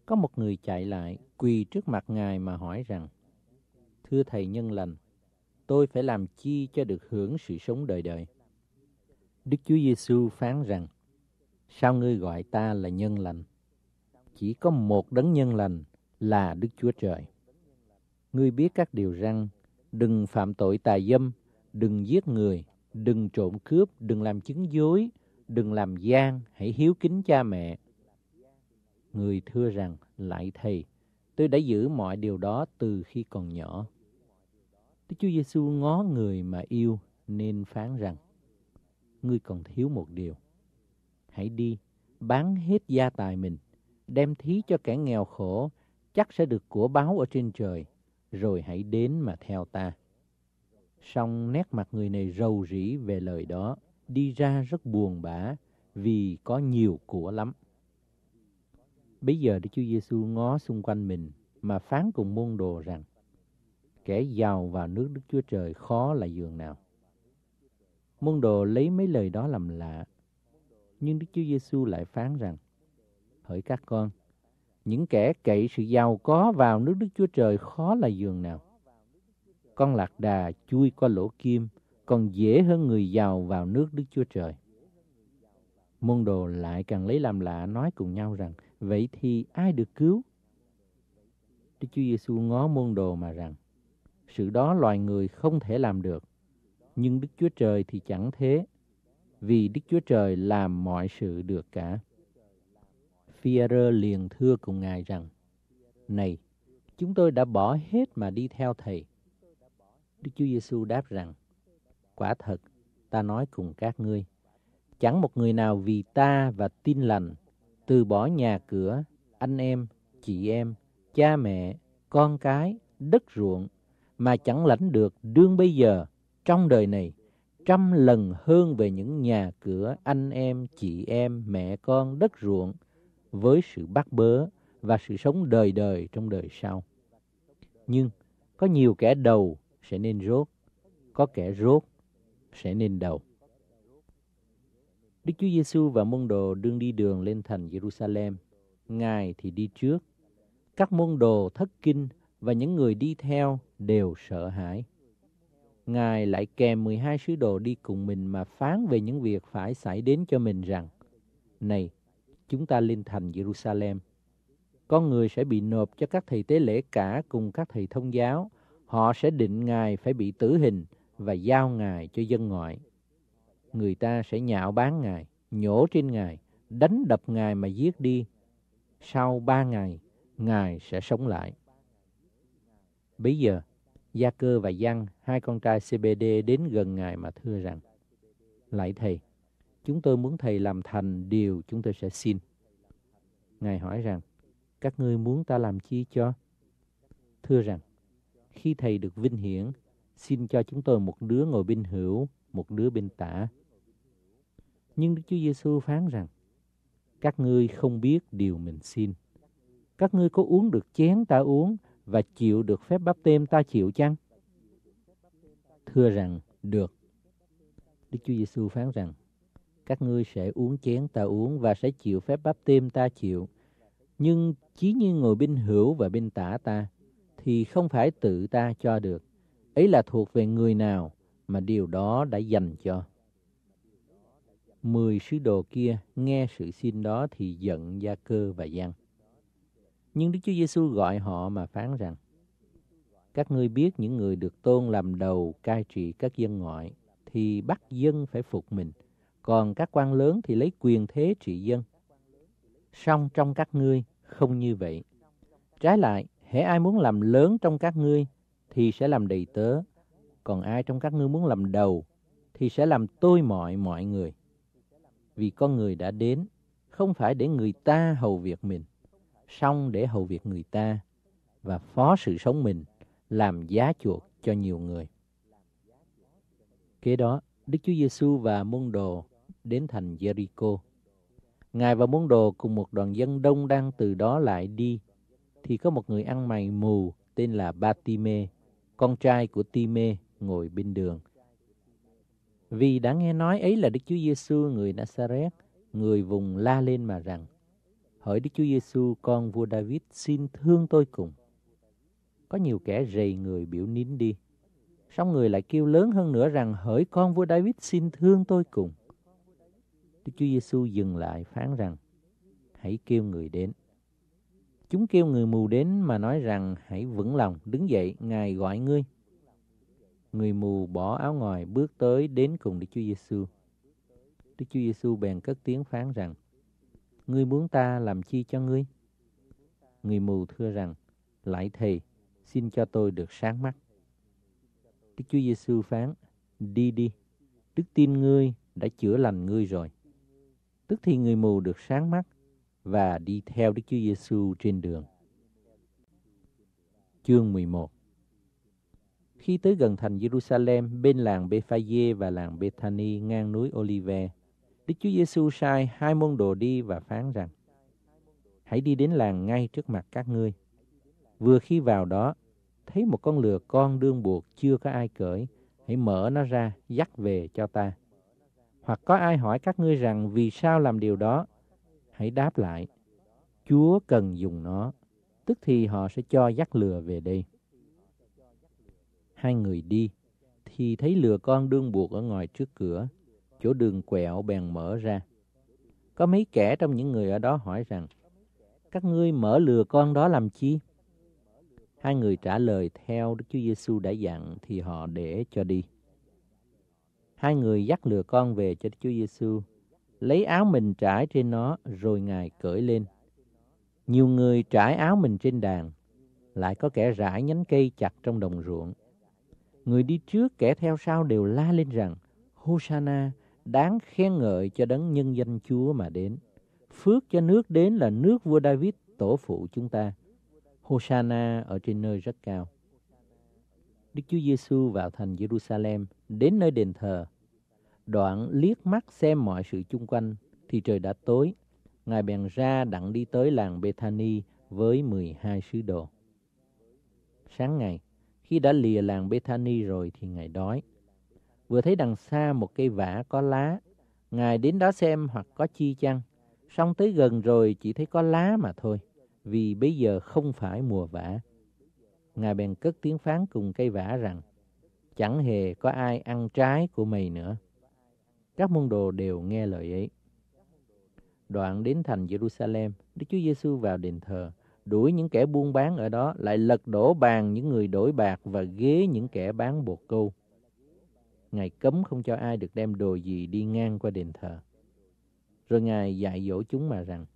có một người chạy lại, quỳ trước mặt Ngài mà hỏi rằng, Thưa Thầy nhân lành, tôi phải làm chi cho được hưởng sự sống đời đời? Đức Chúa Giêsu phán rằng, Sao ngươi gọi ta là nhân lành? Chỉ có một đấng nhân lành là Đức Chúa Trời. Ngươi biết các điều răng, đừng phạm tội tà dâm, đừng giết người, đừng trộm cướp, đừng làm chứng dối, đừng làm gian, hãy hiếu kính cha mẹ. Người thưa rằng, lại thầy, tôi đã giữ mọi điều đó từ khi còn nhỏ. Đức Chúa Giêsu ngó người mà yêu nên phán rằng, ngươi còn thiếu một điều. Hãy đi, bán hết gia tài mình, đem thí cho kẻ nghèo khổ, chắc sẽ được của báo ở trên trời, rồi hãy đến mà theo ta song nét mặt người này rầu rĩ về lời đó, đi ra rất buồn bã vì có nhiều của lắm. Bây giờ Đức Chúa Giêsu ngó xung quanh mình mà phán cùng môn đồ rằng: Kẻ giàu vào nước Đức Chúa Trời khó là giường nào. Môn đồ lấy mấy lời đó làm lạ, nhưng Đức Chúa Giêsu lại phán rằng: Hỡi các con, những kẻ cậy sự giàu có vào nước Đức Chúa Trời khó là giường nào con lạc đà chui qua lỗ kim, còn dễ hơn người giàu vào nước Đức Chúa Trời. Môn đồ lại càng lấy làm lạ nói cùng nhau rằng, vậy thì ai được cứu? Đức Chúa Giêsu ngó môn đồ mà rằng, sự đó loài người không thể làm được, nhưng Đức Chúa Trời thì chẳng thế, vì Đức Chúa Trời làm mọi sự được cả. Phi-e-rơ liền thưa cùng Ngài rằng, Này, chúng tôi đã bỏ hết mà đi theo Thầy, Đức Chúa Giêsu đáp rằng, Quả thật, ta nói cùng các ngươi, chẳng một người nào vì ta và tin lành, từ bỏ nhà cửa, anh em, chị em, cha mẹ, con cái, đất ruộng, mà chẳng lãnh được đương bây giờ, trong đời này, trăm lần hơn về những nhà cửa, anh em, chị em, mẹ con, đất ruộng, với sự bắt bớ và sự sống đời đời trong đời sau. Nhưng, có nhiều kẻ đầu sẽ nên rốt, có kẻ rốt sẽ nên đầu. Đức Chúa Giêsu và môn đồ đương đi đường lên thành Jerusalem, Ngài thì đi trước. Các môn đồ thất kinh và những người đi theo đều sợ hãi. Ngài lại kèm 12 sứ đồ đi cùng mình mà phán về những việc phải xảy đến cho mình rằng, Này, chúng ta lên thành Jerusalem. Con người sẽ bị nộp cho các thầy tế lễ cả cùng các thầy thông giáo họ sẽ định Ngài phải bị tử hình và giao Ngài cho dân ngoại. Người ta sẽ nhạo bán Ngài, nhổ trên Ngài, đánh đập Ngài mà giết đi. Sau ba ngày, Ngài sẽ sống lại. Bây giờ, Gia Cơ và giang hai con trai CBD đến gần Ngài mà thưa rằng, lạy Thầy, chúng tôi muốn Thầy làm thành điều chúng tôi sẽ xin. Ngài hỏi rằng, các ngươi muốn ta làm chi cho? Thưa rằng, khi Thầy được vinh hiển, xin cho chúng tôi một đứa ngồi bên hữu, một đứa bên tả. Nhưng Đức Chúa Giêsu phán rằng, các ngươi không biết điều mình xin. Các ngươi có uống được chén ta uống và chịu được phép bắp têm ta chịu chăng? Thưa rằng, được. Đức Chúa Giêsu phán rằng, các ngươi sẽ uống chén ta uống và sẽ chịu phép bắp têm ta chịu. Nhưng chí như ngồi bên hữu và bên tả ta, thì không phải tự ta cho được. Ấy là thuộc về người nào mà điều đó đã dành cho. Mười sứ đồ kia nghe sự xin đó thì giận Gia Cơ và Giăng. Nhưng Đức Chúa Giêsu gọi họ mà phán rằng: Các ngươi biết những người được tôn làm đầu cai trị các dân ngoại thì bắt dân phải phục mình, còn các quan lớn thì lấy quyền thế trị dân. Song trong các ngươi không như vậy. Trái lại, hễ ai muốn làm lớn trong các ngươi thì sẽ làm đầy tớ, còn ai trong các ngươi muốn làm đầu thì sẽ làm tôi mọi mọi người. Vì con người đã đến, không phải để người ta hầu việc mình, song để hầu việc người ta và phó sự sống mình làm giá chuộc cho nhiều người. Kế đó, Đức Chúa Giêsu và môn đồ đến thành Jericho. Ngài và môn đồ cùng một đoàn dân đông đang từ đó lại đi thì có một người ăn mày mù tên là Batime, con trai của Time ngồi bên đường. Vì đã nghe nói ấy là Đức Chúa Giêsu người Nazareth, người vùng la lên mà rằng: Hỡi Đức Chúa Giêsu, con vua David, xin thương tôi cùng. Có nhiều kẻ rầy người biểu nín đi. Song người lại kêu lớn hơn nữa rằng: Hỡi con vua David, xin thương tôi cùng. Đức Chúa Giêsu dừng lại phán rằng: Hãy kêu người đến. Chúng kêu người mù đến mà nói rằng hãy vững lòng, đứng dậy, Ngài gọi ngươi. Người mù bỏ áo ngoài bước tới đến cùng Đức Chúa Giêsu. Đức Chúa Giêsu bèn cất tiếng phán rằng: Ngươi muốn ta làm chi cho ngươi? Người mù thưa rằng: Lại thầy, xin cho tôi được sáng mắt. Đức Chúa Giêsu phán: Đi đi, đức tin ngươi đã chữa lành ngươi rồi. Tức thì người mù được sáng mắt, và đi theo Đức Chúa Giêsu trên đường. Chương 11 Khi tới gần thành Jerusalem, bên làng Bethphage và làng Bethany ngang núi Olive, Đức Chúa Giêsu sai hai môn đồ đi và phán rằng: Hãy đi đến làng ngay trước mặt các ngươi. Vừa khi vào đó, thấy một con lừa con đương buộc chưa có ai cởi, hãy mở nó ra, dắt về cho ta. Hoặc có ai hỏi các ngươi rằng vì sao làm điều đó, hãy đáp lại, Chúa cần dùng nó, tức thì họ sẽ cho dắt lừa về đây. Hai người đi, thì thấy lừa con đương buộc ở ngoài trước cửa, chỗ đường quẹo bèn mở ra. Có mấy kẻ trong những người ở đó hỏi rằng, các ngươi mở lừa con đó làm chi? Hai người trả lời theo Đức Chúa Giêsu đã dặn thì họ để cho đi. Hai người dắt lừa con về cho Đức Chúa Giêsu lấy áo mình trải trên nó rồi Ngài cởi lên. Nhiều người trải áo mình trên đàn, lại có kẻ rải nhánh cây chặt trong đồng ruộng. Người đi trước kẻ theo sau đều la lên rằng, Hosanna, đáng khen ngợi cho đấng nhân danh Chúa mà đến. Phước cho nước đến là nước vua David tổ phụ chúng ta. Hosanna ở trên nơi rất cao. Đức Chúa Giêsu vào thành Jerusalem, đến nơi đền thờ, Đoạn liếc mắt xem mọi sự chung quanh, thì trời đã tối. Ngài bèn ra đặng đi tới làng Bethany với 12 sứ đồ. Sáng ngày, khi đã lìa làng Bethany rồi thì Ngài đói. Vừa thấy đằng xa một cây vả có lá, Ngài đến đó xem hoặc có chi chăng. Xong tới gần rồi chỉ thấy có lá mà thôi, vì bây giờ không phải mùa vả. Ngài bèn cất tiếng phán cùng cây vả rằng, chẳng hề có ai ăn trái của mày nữa. Các môn đồ đều nghe lời ấy. Đoạn đến thành Jerusalem, Đức Chúa Giêsu vào đền thờ, đuổi những kẻ buôn bán ở đó, lại lật đổ bàn những người đổi bạc và ghế những kẻ bán bột câu. Ngài cấm không cho ai được đem đồ gì đi ngang qua đền thờ. Rồi Ngài dạy dỗ chúng mà rằng,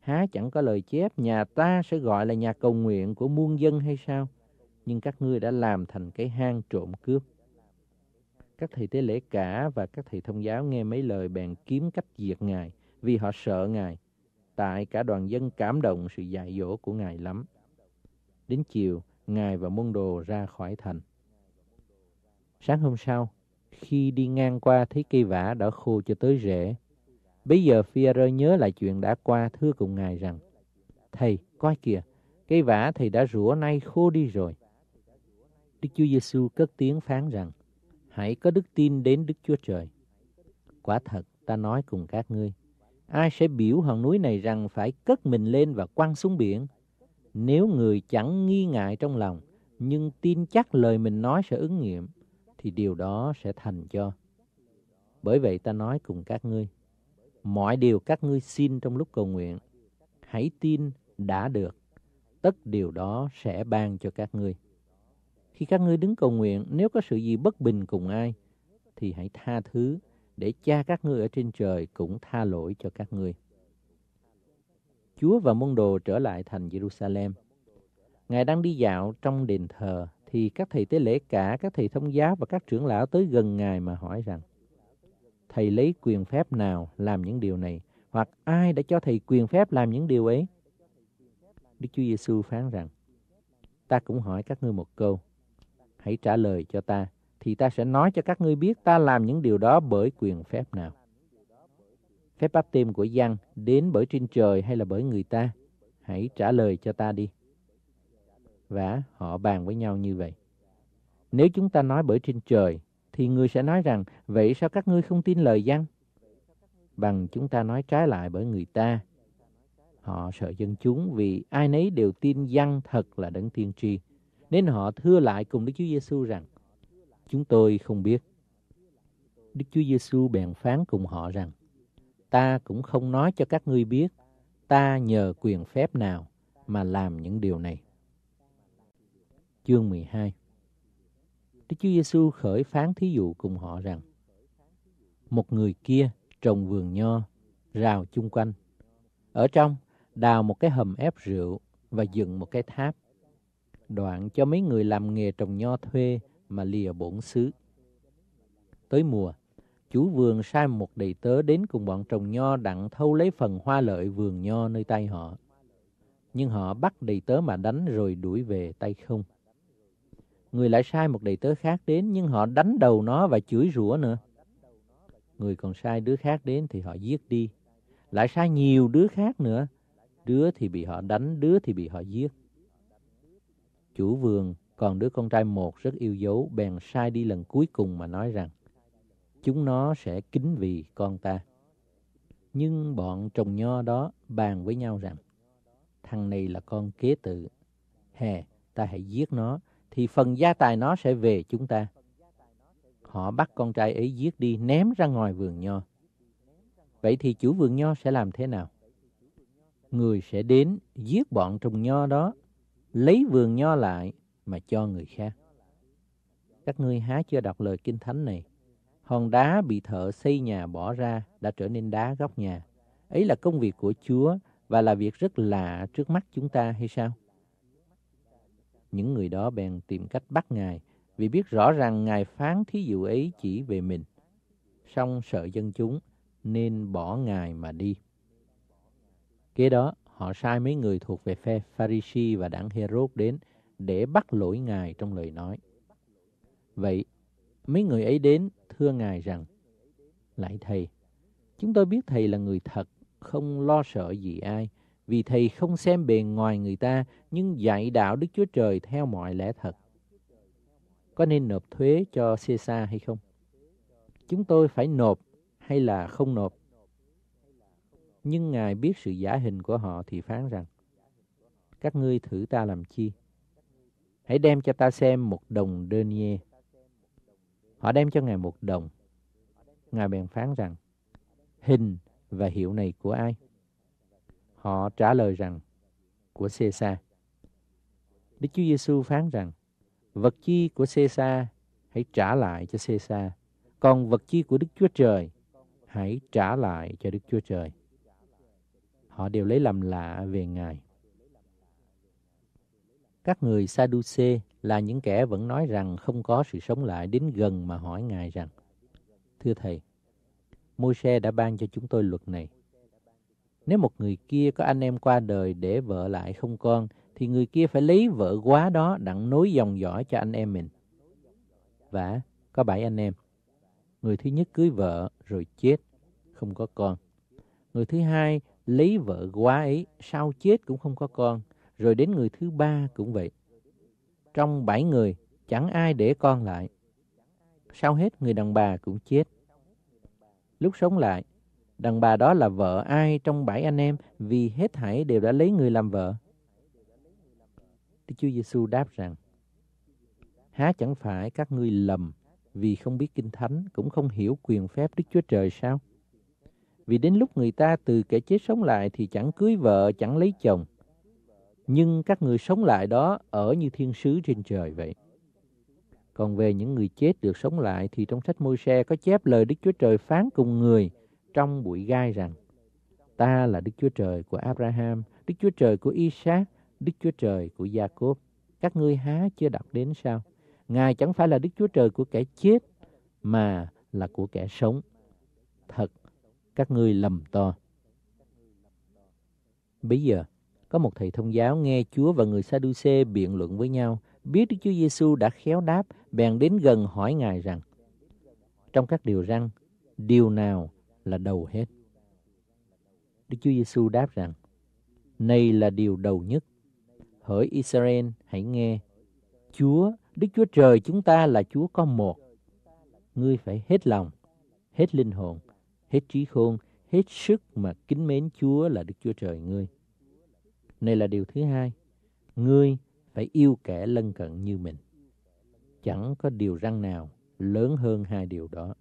Há chẳng có lời chép, nhà ta sẽ gọi là nhà cầu nguyện của muôn dân hay sao? Nhưng các ngươi đã làm thành cái hang trộm cướp các thầy tế lễ cả và các thầy thông giáo nghe mấy lời bèn kiếm cách diệt Ngài, vì họ sợ Ngài. Tại cả đoàn dân cảm động sự dạy dỗ của Ngài lắm. Đến chiều, Ngài và môn đồ ra khỏi thành. Sáng hôm sau, khi đi ngang qua thấy cây vả đã khô cho tới rễ, bây giờ Phi-rơ nhớ lại chuyện đã qua thưa cùng Ngài rằng, Thầy, coi kìa, cây vả thầy đã rửa nay khô đi rồi. Đức Chúa Giêsu cất tiếng phán rằng, hãy có đức tin đến Đức Chúa Trời. Quả thật, ta nói cùng các ngươi, ai sẽ biểu hòn núi này rằng phải cất mình lên và quăng xuống biển? Nếu người chẳng nghi ngại trong lòng, nhưng tin chắc lời mình nói sẽ ứng nghiệm, thì điều đó sẽ thành cho. Bởi vậy ta nói cùng các ngươi, mọi điều các ngươi xin trong lúc cầu nguyện, hãy tin đã được, tất điều đó sẽ ban cho các ngươi. Khi các ngươi đứng cầu nguyện, nếu có sự gì bất bình cùng ai, thì hãy tha thứ, để cha các ngươi ở trên trời cũng tha lỗi cho các ngươi. Chúa và môn đồ trở lại thành Jerusalem. Ngài đang đi dạo trong đền thờ, thì các thầy tế lễ cả, các thầy thông giáo và các trưởng lão tới gần Ngài mà hỏi rằng, Thầy lấy quyền phép nào làm những điều này? Hoặc ai đã cho Thầy quyền phép làm những điều ấy? Đức Chúa Giêsu phán rằng, Ta cũng hỏi các ngươi một câu, hãy trả lời cho ta, thì ta sẽ nói cho các ngươi biết ta làm những điều đó bởi quyền phép nào. Phép báp tim của Giăng đến bởi trên trời hay là bởi người ta? Hãy trả lời cho ta đi. Và họ bàn với nhau như vậy. Nếu chúng ta nói bởi trên trời, thì người sẽ nói rằng, vậy sao các ngươi không tin lời Giăng? Bằng chúng ta nói trái lại bởi người ta. Họ sợ dân chúng vì ai nấy đều tin Giăng thật là đấng tiên tri nên họ thưa lại cùng Đức Chúa Giêsu rằng: Chúng tôi không biết. Đức Chúa Giêsu bèn phán cùng họ rằng: Ta cũng không nói cho các ngươi biết ta nhờ quyền phép nào mà làm những điều này. Chương 12. Đức Chúa Giêsu khởi phán thí dụ cùng họ rằng: Một người kia trồng vườn nho, rào chung quanh, ở trong đào một cái hầm ép rượu và dựng một cái tháp đoạn cho mấy người làm nghề trồng nho thuê mà lìa bổn xứ. Tới mùa, chủ vườn sai một đầy tớ đến cùng bọn trồng nho đặng thâu lấy phần hoa lợi vườn nho nơi tay họ. Nhưng họ bắt đầy tớ mà đánh rồi đuổi về tay không. Người lại sai một đầy tớ khác đến nhưng họ đánh đầu nó và chửi rủa nữa. Người còn sai đứa khác đến thì họ giết đi. Lại sai nhiều đứa khác nữa. Đứa thì bị họ đánh, đứa thì bị họ giết chủ vườn còn đứa con trai một rất yêu dấu bèn sai đi lần cuối cùng mà nói rằng chúng nó sẽ kính vì con ta. Nhưng bọn trồng nho đó bàn với nhau rằng thằng này là con kế tự. Hè, ta hãy giết nó thì phần gia tài nó sẽ về chúng ta. Họ bắt con trai ấy giết đi ném ra ngoài vườn nho. Vậy thì chủ vườn nho sẽ làm thế nào? Người sẽ đến giết bọn trồng nho đó lấy vườn nho lại mà cho người khác. Các ngươi há chưa đọc lời kinh thánh này. Hòn đá bị thợ xây nhà bỏ ra đã trở nên đá góc nhà. Ấy là công việc của Chúa và là việc rất lạ trước mắt chúng ta hay sao? Những người đó bèn tìm cách bắt Ngài vì biết rõ rằng Ngài phán thí dụ ấy chỉ về mình. Song sợ dân chúng nên bỏ Ngài mà đi. Kế đó, họ sai mấy người thuộc về phe Pharisi và đảng Herod đến để bắt lỗi Ngài trong lời nói. Vậy, mấy người ấy đến thưa Ngài rằng, Lại Thầy, chúng tôi biết Thầy là người thật, không lo sợ gì ai, vì Thầy không xem bề ngoài người ta, nhưng dạy đạo Đức Chúa Trời theo mọi lẽ thật. Có nên nộp thuế cho Caesar hay không? Chúng tôi phải nộp hay là không nộp? Nhưng Ngài biết sự giả hình của họ thì phán rằng, Các ngươi thử ta làm chi? Hãy đem cho ta xem một đồng đơn nhê. Họ đem cho Ngài một đồng. Ngài bèn phán rằng, Hình và hiệu này của ai? Họ trả lời rằng, của Caesar. Đức Chúa Giêsu phán rằng, vật chi của Caesar hãy trả lại cho Caesar, còn vật chi của Đức Chúa Trời hãy trả lại cho Đức Chúa Trời họ đều lấy làm lạ về Ngài. Các người Sadduce là những kẻ vẫn nói rằng không có sự sống lại đến gần mà hỏi Ngài rằng, Thưa Thầy, Môi-se đã ban cho chúng tôi luật này. Nếu một người kia có anh em qua đời để vợ lại không con, thì người kia phải lấy vợ quá đó đặng nối dòng dõi cho anh em mình. Và có bảy anh em. Người thứ nhất cưới vợ rồi chết, không có con. Người thứ hai lấy vợ quá ấy, sau chết cũng không có con, rồi đến người thứ ba cũng vậy. Trong bảy người, chẳng ai để con lại. Sau hết, người đàn bà cũng chết. Lúc sống lại, đàn bà đó là vợ ai trong bảy anh em vì hết thảy đều đã lấy người làm vợ? Đức Chúa Giêsu đáp rằng, Há chẳng phải các ngươi lầm vì không biết Kinh Thánh cũng không hiểu quyền phép Đức Chúa Trời sao? vì đến lúc người ta từ kẻ chết sống lại thì chẳng cưới vợ, chẳng lấy chồng. Nhưng các người sống lại đó ở như thiên sứ trên trời vậy. Còn về những người chết được sống lại thì trong sách môi xe có chép lời Đức Chúa Trời phán cùng người trong bụi gai rằng Ta là Đức Chúa Trời của Abraham, Đức Chúa Trời của Isaac, Đức Chúa Trời của Jacob. Các ngươi há chưa đọc đến sao? Ngài chẳng phải là Đức Chúa Trời của kẻ chết mà là của kẻ sống. Thật các ngươi lầm to. Bây giờ, có một thầy thông giáo nghe Chúa và người Sa-đu-xê biện luận với nhau, biết Đức Chúa Giêsu đã khéo đáp, bèn đến gần hỏi Ngài rằng, trong các điều răng, điều nào là đầu hết? Đức Chúa Giêsu đáp rằng, này là điều đầu nhất. Hỡi Israel, hãy nghe. Chúa, Đức Chúa Trời chúng ta là Chúa có một. Ngươi phải hết lòng, hết linh hồn, hết trí khôn, hết sức mà kính mến Chúa là Đức Chúa Trời ngươi. Này là điều thứ hai, ngươi phải yêu kẻ lân cận như mình. Chẳng có điều răng nào lớn hơn hai điều đó.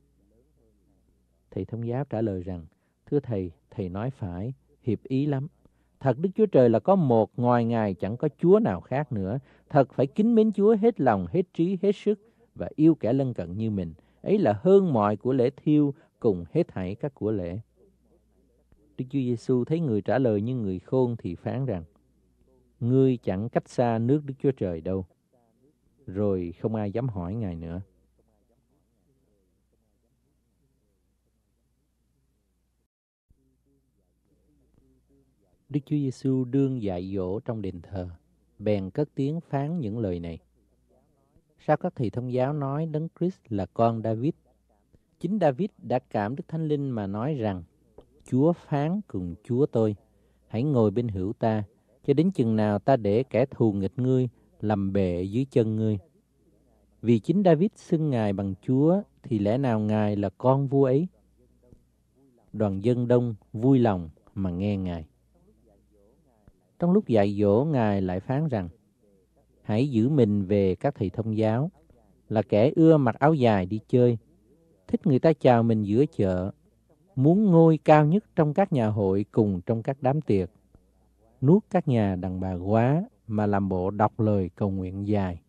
Thầy thông giáo trả lời rằng, thưa thầy, thầy nói phải, hiệp ý lắm. Thật Đức Chúa Trời là có một, ngoài Ngài chẳng có Chúa nào khác nữa. Thật phải kính mến Chúa hết lòng, hết trí, hết sức và yêu kẻ lân cận như mình. Ấy là hơn mọi của lễ thiêu cùng hết thảy các của lễ. Đức Chúa Giêsu thấy người trả lời như người khôn thì phán rằng: Ngươi chẳng cách xa nước Đức Chúa Trời đâu. Rồi không ai dám hỏi ngài nữa. Đức Chúa Giêsu đương dạy dỗ trong đền thờ, bèn cất tiếng phán những lời này. Sao các thầy thông giáo nói Đấng Christ là con David Chính David đã cảm Đức Thánh Linh mà nói rằng, Chúa phán cùng Chúa tôi, hãy ngồi bên hữu ta, cho đến chừng nào ta để kẻ thù nghịch ngươi làm bệ dưới chân ngươi. Vì chính David xưng Ngài bằng Chúa thì lẽ nào Ngài là con vua ấy? Đoàn dân đông vui lòng mà nghe Ngài. Trong lúc dạy dỗ Ngài lại phán rằng, hãy giữ mình về các thầy thông giáo, là kẻ ưa mặc áo dài đi chơi, thích người ta chào mình giữa chợ, muốn ngôi cao nhất trong các nhà hội cùng trong các đám tiệc, nuốt các nhà đàn bà quá mà làm bộ đọc lời cầu nguyện dài.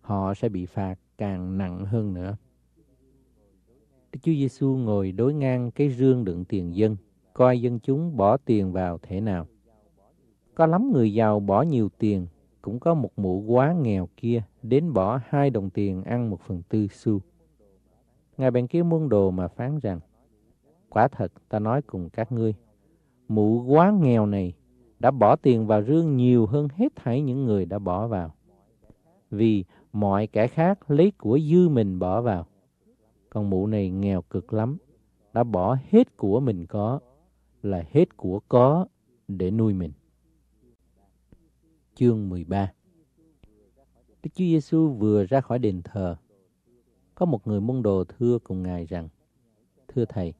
Họ sẽ bị phạt càng nặng hơn nữa. Đức Chúa Giêsu ngồi đối ngang cái rương đựng tiền dân, coi dân chúng bỏ tiền vào thế nào. Có lắm người giàu bỏ nhiều tiền, cũng có một mụ quá nghèo kia đến bỏ hai đồng tiền ăn một phần tư xu. Ngài bèn kêu muôn đồ mà phán rằng, Quả thật ta nói cùng các ngươi, mụ quá nghèo này đã bỏ tiền vào rương nhiều hơn hết thảy những người đã bỏ vào. Vì mọi kẻ khác lấy của dư mình bỏ vào. Còn mụ này nghèo cực lắm, đã bỏ hết của mình có, là hết của có để nuôi mình. Chương 13 Đức Chúa Giêsu vừa ra khỏi đền thờ, có một người môn đồ thưa cùng Ngài rằng, Thưa Thầy,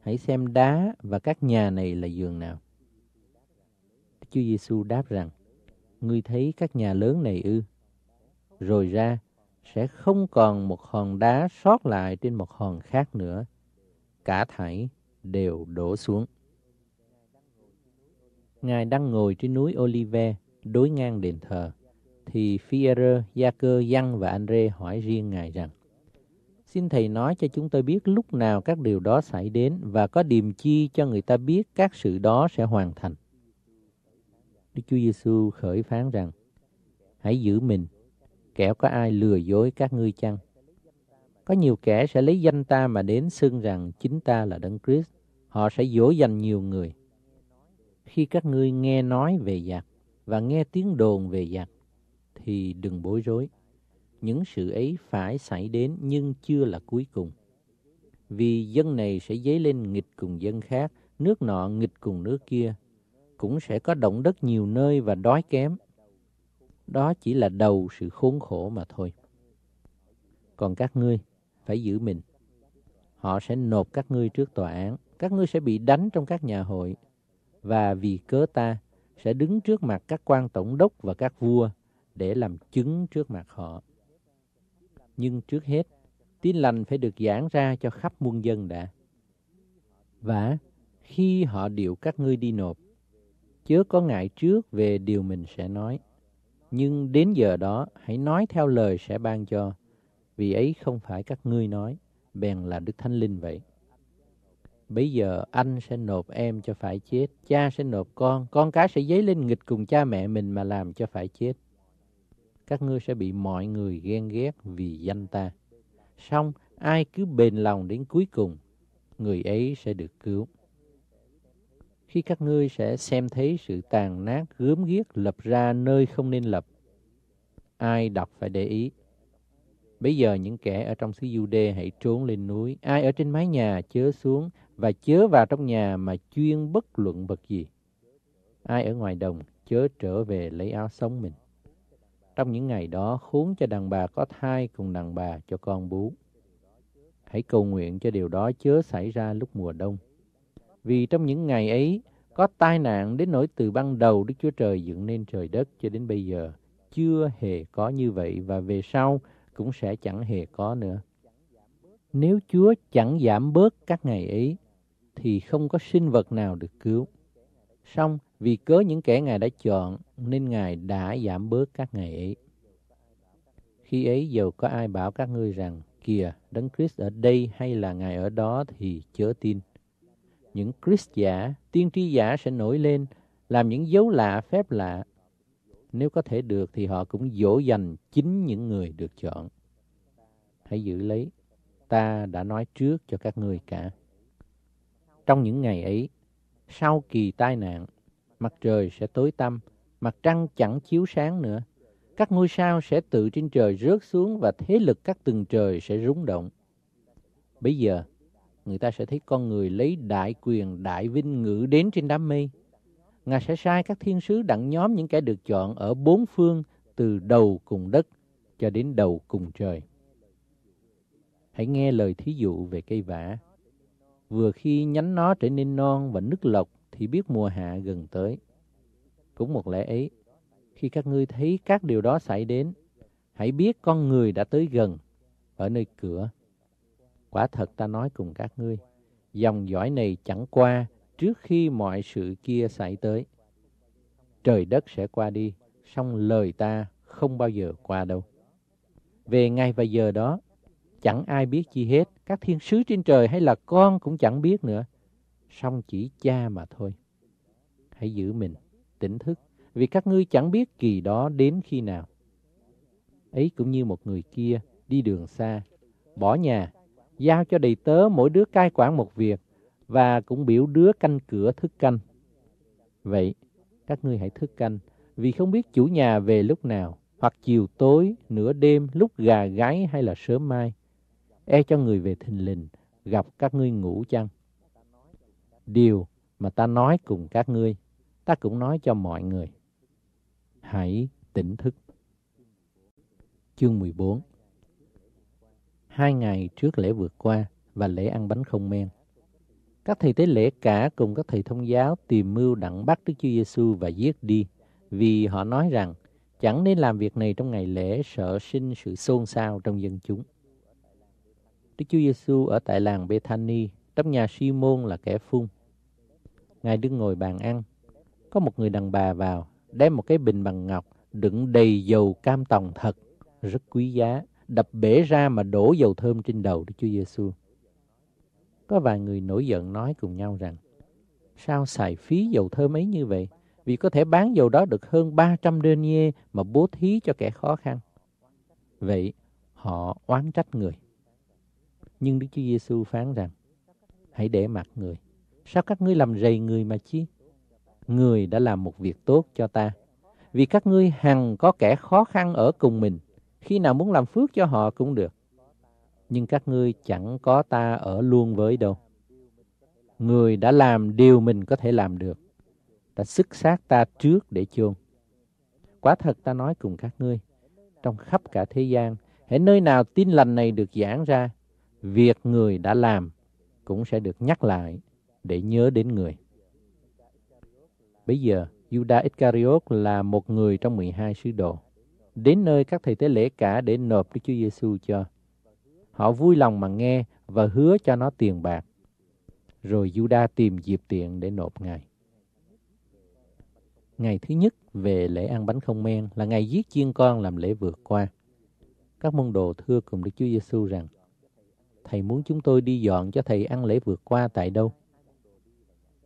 hãy xem đá và các nhà này là giường nào. Chúa Giêsu đáp rằng, Ngươi thấy các nhà lớn này ư? Rồi ra, sẽ không còn một hòn đá sót lại trên một hòn khác nữa. Cả thảy đều đổ xuống. Ngài đang ngồi trên núi Olive, đối ngang đền thờ, thì Phi-e-rơ, Gia-cơ, Giăng và Andre hỏi riêng Ngài rằng, Xin Thầy nói cho chúng tôi biết lúc nào các điều đó xảy đến và có điềm chi cho người ta biết các sự đó sẽ hoàn thành. Đức Chúa Giêsu khởi phán rằng, hãy giữ mình, kẻo có ai lừa dối các ngươi chăng? Có nhiều kẻ sẽ lấy danh ta mà đến xưng rằng chính ta là Đấng Christ. Họ sẽ dối danh nhiều người. Khi các ngươi nghe nói về giặc và nghe tiếng đồn về giặc, thì đừng bối rối những sự ấy phải xảy đến nhưng chưa là cuối cùng. Vì dân này sẽ dấy lên nghịch cùng dân khác, nước nọ nghịch cùng nước kia. Cũng sẽ có động đất nhiều nơi và đói kém. Đó chỉ là đầu sự khốn khổ mà thôi. Còn các ngươi phải giữ mình. Họ sẽ nộp các ngươi trước tòa án. Các ngươi sẽ bị đánh trong các nhà hội. Và vì cớ ta sẽ đứng trước mặt các quan tổng đốc và các vua để làm chứng trước mặt họ. Nhưng trước hết, tin lành phải được giảng ra cho khắp muôn dân đã. Và khi họ điệu các ngươi đi nộp, chớ có ngại trước về điều mình sẽ nói. Nhưng đến giờ đó, hãy nói theo lời sẽ ban cho, vì ấy không phải các ngươi nói, bèn là Đức Thánh Linh vậy. Bây giờ anh sẽ nộp em cho phải chết, cha sẽ nộp con, con cái sẽ dấy lên nghịch cùng cha mẹ mình mà làm cho phải chết các ngươi sẽ bị mọi người ghen ghét vì danh ta. Xong, ai cứ bền lòng đến cuối cùng, người ấy sẽ được cứu. Khi các ngươi sẽ xem thấy sự tàn nát gớm ghiếc lập ra nơi không nên lập, ai đọc phải để ý. Bây giờ những kẻ ở trong xứ du hãy trốn lên núi, ai ở trên mái nhà chớ xuống và chớ vào trong nhà mà chuyên bất luận vật gì. Ai ở ngoài đồng chớ trở về lấy áo sống mình. Trong những ngày đó, huống cho đàn bà có thai cùng đàn bà cho con bú. Hãy cầu nguyện cho điều đó chớ xảy ra lúc mùa đông. Vì trong những ngày ấy, có tai nạn đến nỗi từ ban đầu Đức Chúa Trời dựng nên trời đất cho đến bây giờ chưa hề có như vậy và về sau cũng sẽ chẳng hề có nữa. Nếu Chúa chẳng giảm bớt các ngày ấy thì không có sinh vật nào được cứu. Xong, vì cớ những kẻ Ngài đã chọn nên Ngài đã giảm bớt các ngày ấy. Khi ấy dầu có ai bảo các ngươi rằng kìa Đấng Christ ở đây hay là Ngài ở đó thì chớ tin. Những Christ giả, tiên tri giả sẽ nổi lên làm những dấu lạ phép lạ. Nếu có thể được thì họ cũng dỗ dành chính những người được chọn. Hãy giữ lấy, ta đã nói trước cho các ngươi cả. Trong những ngày ấy, sau kỳ tai nạn, mặt trời sẽ tối tăm, mặt trăng chẳng chiếu sáng nữa. Các ngôi sao sẽ tự trên trời rớt xuống và thế lực các tầng trời sẽ rúng động. Bây giờ, người ta sẽ thấy con người lấy đại quyền, đại vinh ngự đến trên đám mây. Ngài sẽ sai các thiên sứ đặng nhóm những kẻ được chọn ở bốn phương từ đầu cùng đất cho đến đầu cùng trời. Hãy nghe lời thí dụ về cây vả. Vừa khi nhánh nó trở nên non và nứt lọc thì biết mùa hạ gần tới. Cũng một lẽ ấy, khi các ngươi thấy các điều đó xảy đến, hãy biết con người đã tới gần, ở nơi cửa. Quả thật ta nói cùng các ngươi, dòng dõi này chẳng qua trước khi mọi sự kia xảy tới. Trời đất sẽ qua đi, song lời ta không bao giờ qua đâu. Về ngày và giờ đó, chẳng ai biết chi hết, các thiên sứ trên trời hay là con cũng chẳng biết nữa song chỉ cha mà thôi. Hãy giữ mình, tỉnh thức, vì các ngươi chẳng biết kỳ đó đến khi nào. Ấy cũng như một người kia đi đường xa, bỏ nhà, giao cho đầy tớ mỗi đứa cai quản một việc, và cũng biểu đứa canh cửa thức canh. Vậy, các ngươi hãy thức canh, vì không biết chủ nhà về lúc nào, hoặc chiều tối, nửa đêm, lúc gà gáy hay là sớm mai. E cho người về thình lình, gặp các ngươi ngủ chăng? điều mà ta nói cùng các ngươi, ta cũng nói cho mọi người. Hãy tỉnh thức. Chương 14 Hai ngày trước lễ vượt qua và lễ ăn bánh không men, các thầy tế lễ cả cùng các thầy thông giáo tìm mưu đặng bắt Đức Chúa Giêsu và giết đi, vì họ nói rằng chẳng nên làm việc này trong ngày lễ sợ sinh sự xôn xao trong dân chúng. Đức Chúa Giêsu ở tại làng Bethany, trong nhà Simon là kẻ phun. Ngài đứng ngồi bàn ăn. Có một người đàn bà vào, đem một cái bình bằng ngọc đựng đầy dầu cam tòng thật, rất quý giá, đập bể ra mà đổ dầu thơm trên đầu Đức Chúa Giêsu. Có vài người nổi giận nói cùng nhau rằng, sao xài phí dầu thơm ấy như vậy? Vì có thể bán dầu đó được hơn 300 đơn nhê mà bố thí cho kẻ khó khăn. Vậy, họ oán trách người. Nhưng Đức Chúa Giêsu phán rằng, hãy để mặc người sao các ngươi làm rầy người mà chi? Người đã làm một việc tốt cho ta, vì các ngươi hằng có kẻ khó khăn ở cùng mình, khi nào muốn làm phước cho họ cũng được. Nhưng các ngươi chẳng có ta ở luôn với đâu. Người đã làm điều mình có thể làm được, đã sức xác ta trước để chôn. Quá thật ta nói cùng các ngươi, trong khắp cả thế gian, hãy nơi nào tin lành này được giảng ra, việc người đã làm cũng sẽ được nhắc lại để nhớ đến người. Bây giờ, Judas Iscariot là một người trong 12 sứ đồ, đến nơi các thầy tế lễ cả để nộp Đức Chúa Giêsu cho. Họ vui lòng mà nghe và hứa cho nó tiền bạc. Rồi Judas tìm dịp tiện để nộp Ngài. Ngày thứ nhất về lễ ăn bánh không men là ngày giết chiên con làm lễ vượt qua. Các môn đồ thưa cùng Đức Chúa Giêsu rằng: Thầy muốn chúng tôi đi dọn cho thầy ăn lễ vượt qua tại đâu?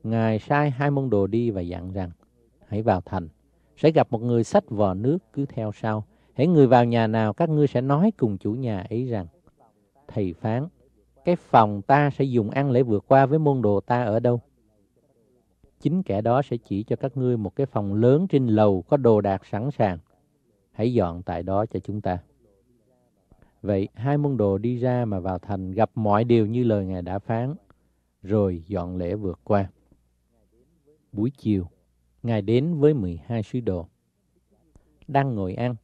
Ngài sai hai môn đồ đi và dặn rằng, hãy vào thành, sẽ gặp một người sách vò nước cứ theo sau. Hãy người vào nhà nào, các ngươi sẽ nói cùng chủ nhà ấy rằng, thầy phán, cái phòng ta sẽ dùng ăn lễ vượt qua với môn đồ ta ở đâu? Chính kẻ đó sẽ chỉ cho các ngươi một cái phòng lớn trên lầu có đồ đạc sẵn sàng. Hãy dọn tại đó cho chúng ta. Vậy hai môn đồ đi ra mà vào thành gặp mọi điều như lời Ngài đã phán, rồi dọn lễ vượt qua buổi chiều, Ngài đến với 12 sứ đồ. Đang ngồi ăn,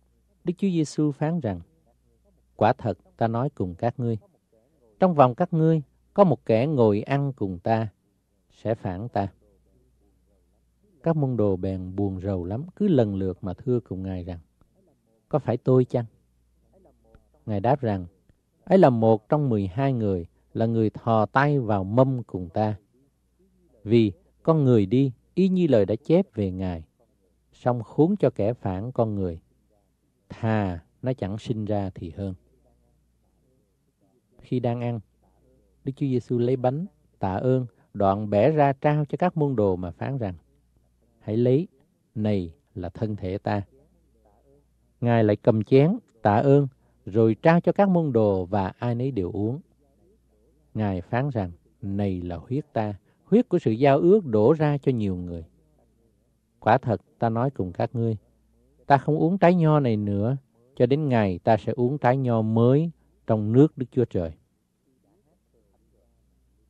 Đức Chúa Giêsu phán rằng, Quả thật ta nói cùng các ngươi, trong vòng các ngươi có một kẻ ngồi ăn cùng ta, sẽ phản ta. Các môn đồ bèn buồn rầu lắm, cứ lần lượt mà thưa cùng Ngài rằng, Có phải tôi chăng? Ngài đáp rằng, ấy là một trong 12 người, là người thò tay vào mâm cùng ta. Vì con người đi, y như lời đã chép về Ngài, xong khốn cho kẻ phản con người. Thà nó chẳng sinh ra thì hơn. Khi đang ăn, Đức Chúa Giêsu lấy bánh, tạ ơn, đoạn bẻ ra trao cho các môn đồ mà phán rằng, hãy lấy, này là thân thể ta. Ngài lại cầm chén, tạ ơn, rồi trao cho các môn đồ và ai nấy đều uống. Ngài phán rằng, này là huyết ta, huyết của sự giao ước đổ ra cho nhiều người. Quả thật, ta nói cùng các ngươi, ta không uống trái nho này nữa, cho đến ngày ta sẽ uống trái nho mới trong nước Đức Chúa Trời.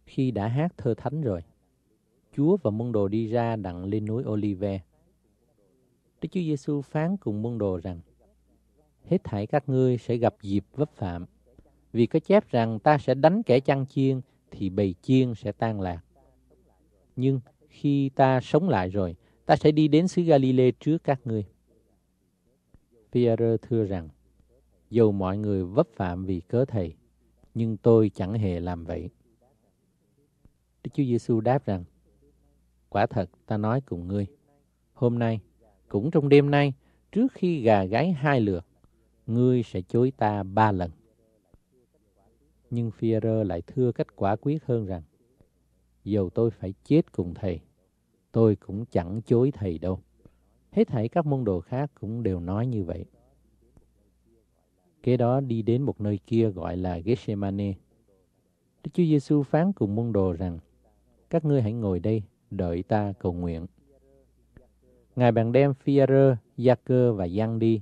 Khi đã hát thơ thánh rồi, Chúa và môn đồ đi ra đặng lên núi Olive. Đức Chúa Giêsu phán cùng môn đồ rằng, Hết thảy các ngươi sẽ gặp dịp vấp phạm, vì có chép rằng ta sẽ đánh kẻ chăn chiên, thì bầy chiên sẽ tan lạc. Nhưng khi ta sống lại rồi, ta sẽ đi đến xứ Galile trước các ngươi. Pierre thưa rằng, dù mọi người vấp phạm vì cớ thầy, nhưng tôi chẳng hề làm vậy. Đức Chúa Giêsu đáp rằng, quả thật ta nói cùng ngươi, hôm nay, cũng trong đêm nay, trước khi gà gáy hai lượt, ngươi sẽ chối ta ba lần. Nhưng Pierre lại thưa cách quả quyết hơn rằng, dù tôi phải chết cùng thầy, tôi cũng chẳng chối thầy đâu. Hết thảy các môn đồ khác cũng đều nói như vậy. Kế đó đi đến một nơi kia gọi là Gethsemane. Đức Chúa Giêsu phán cùng môn đồ rằng, các ngươi hãy ngồi đây, đợi ta cầu nguyện. Ngài bàn đem Phi-a-rơ, Gia-cơ và Giăng đi,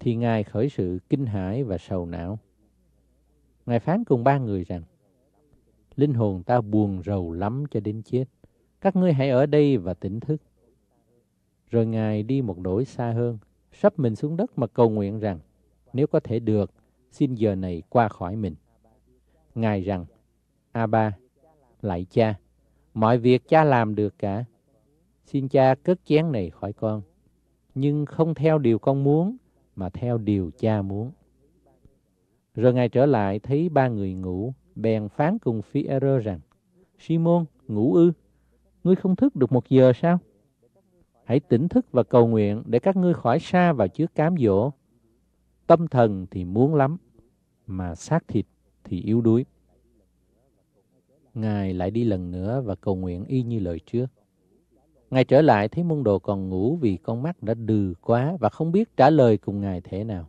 thì Ngài khởi sự kinh hãi và sầu não. Ngài phán cùng ba người rằng, linh hồn ta buồn rầu lắm cho đến chết. Các ngươi hãy ở đây và tỉnh thức. Rồi Ngài đi một nỗi xa hơn, sắp mình xuống đất mà cầu nguyện rằng, nếu có thể được, xin giờ này qua khỏi mình. Ngài rằng, A-ba, lại cha, mọi việc cha làm được cả. Xin cha cất chén này khỏi con, nhưng không theo điều con muốn, mà theo điều cha muốn. Rồi Ngài trở lại thấy ba người ngủ, bèn phán cùng Phi-e-rơ rằng, Simon, ngủ ư, ngươi không thức được một giờ sao? Hãy tỉnh thức và cầu nguyện để các ngươi khỏi xa vào chứa cám dỗ. Tâm thần thì muốn lắm, mà xác thịt thì yếu đuối. Ngài lại đi lần nữa và cầu nguyện y như lời trước. Ngài trở lại thấy môn đồ còn ngủ vì con mắt đã đừ quá và không biết trả lời cùng Ngài thế nào.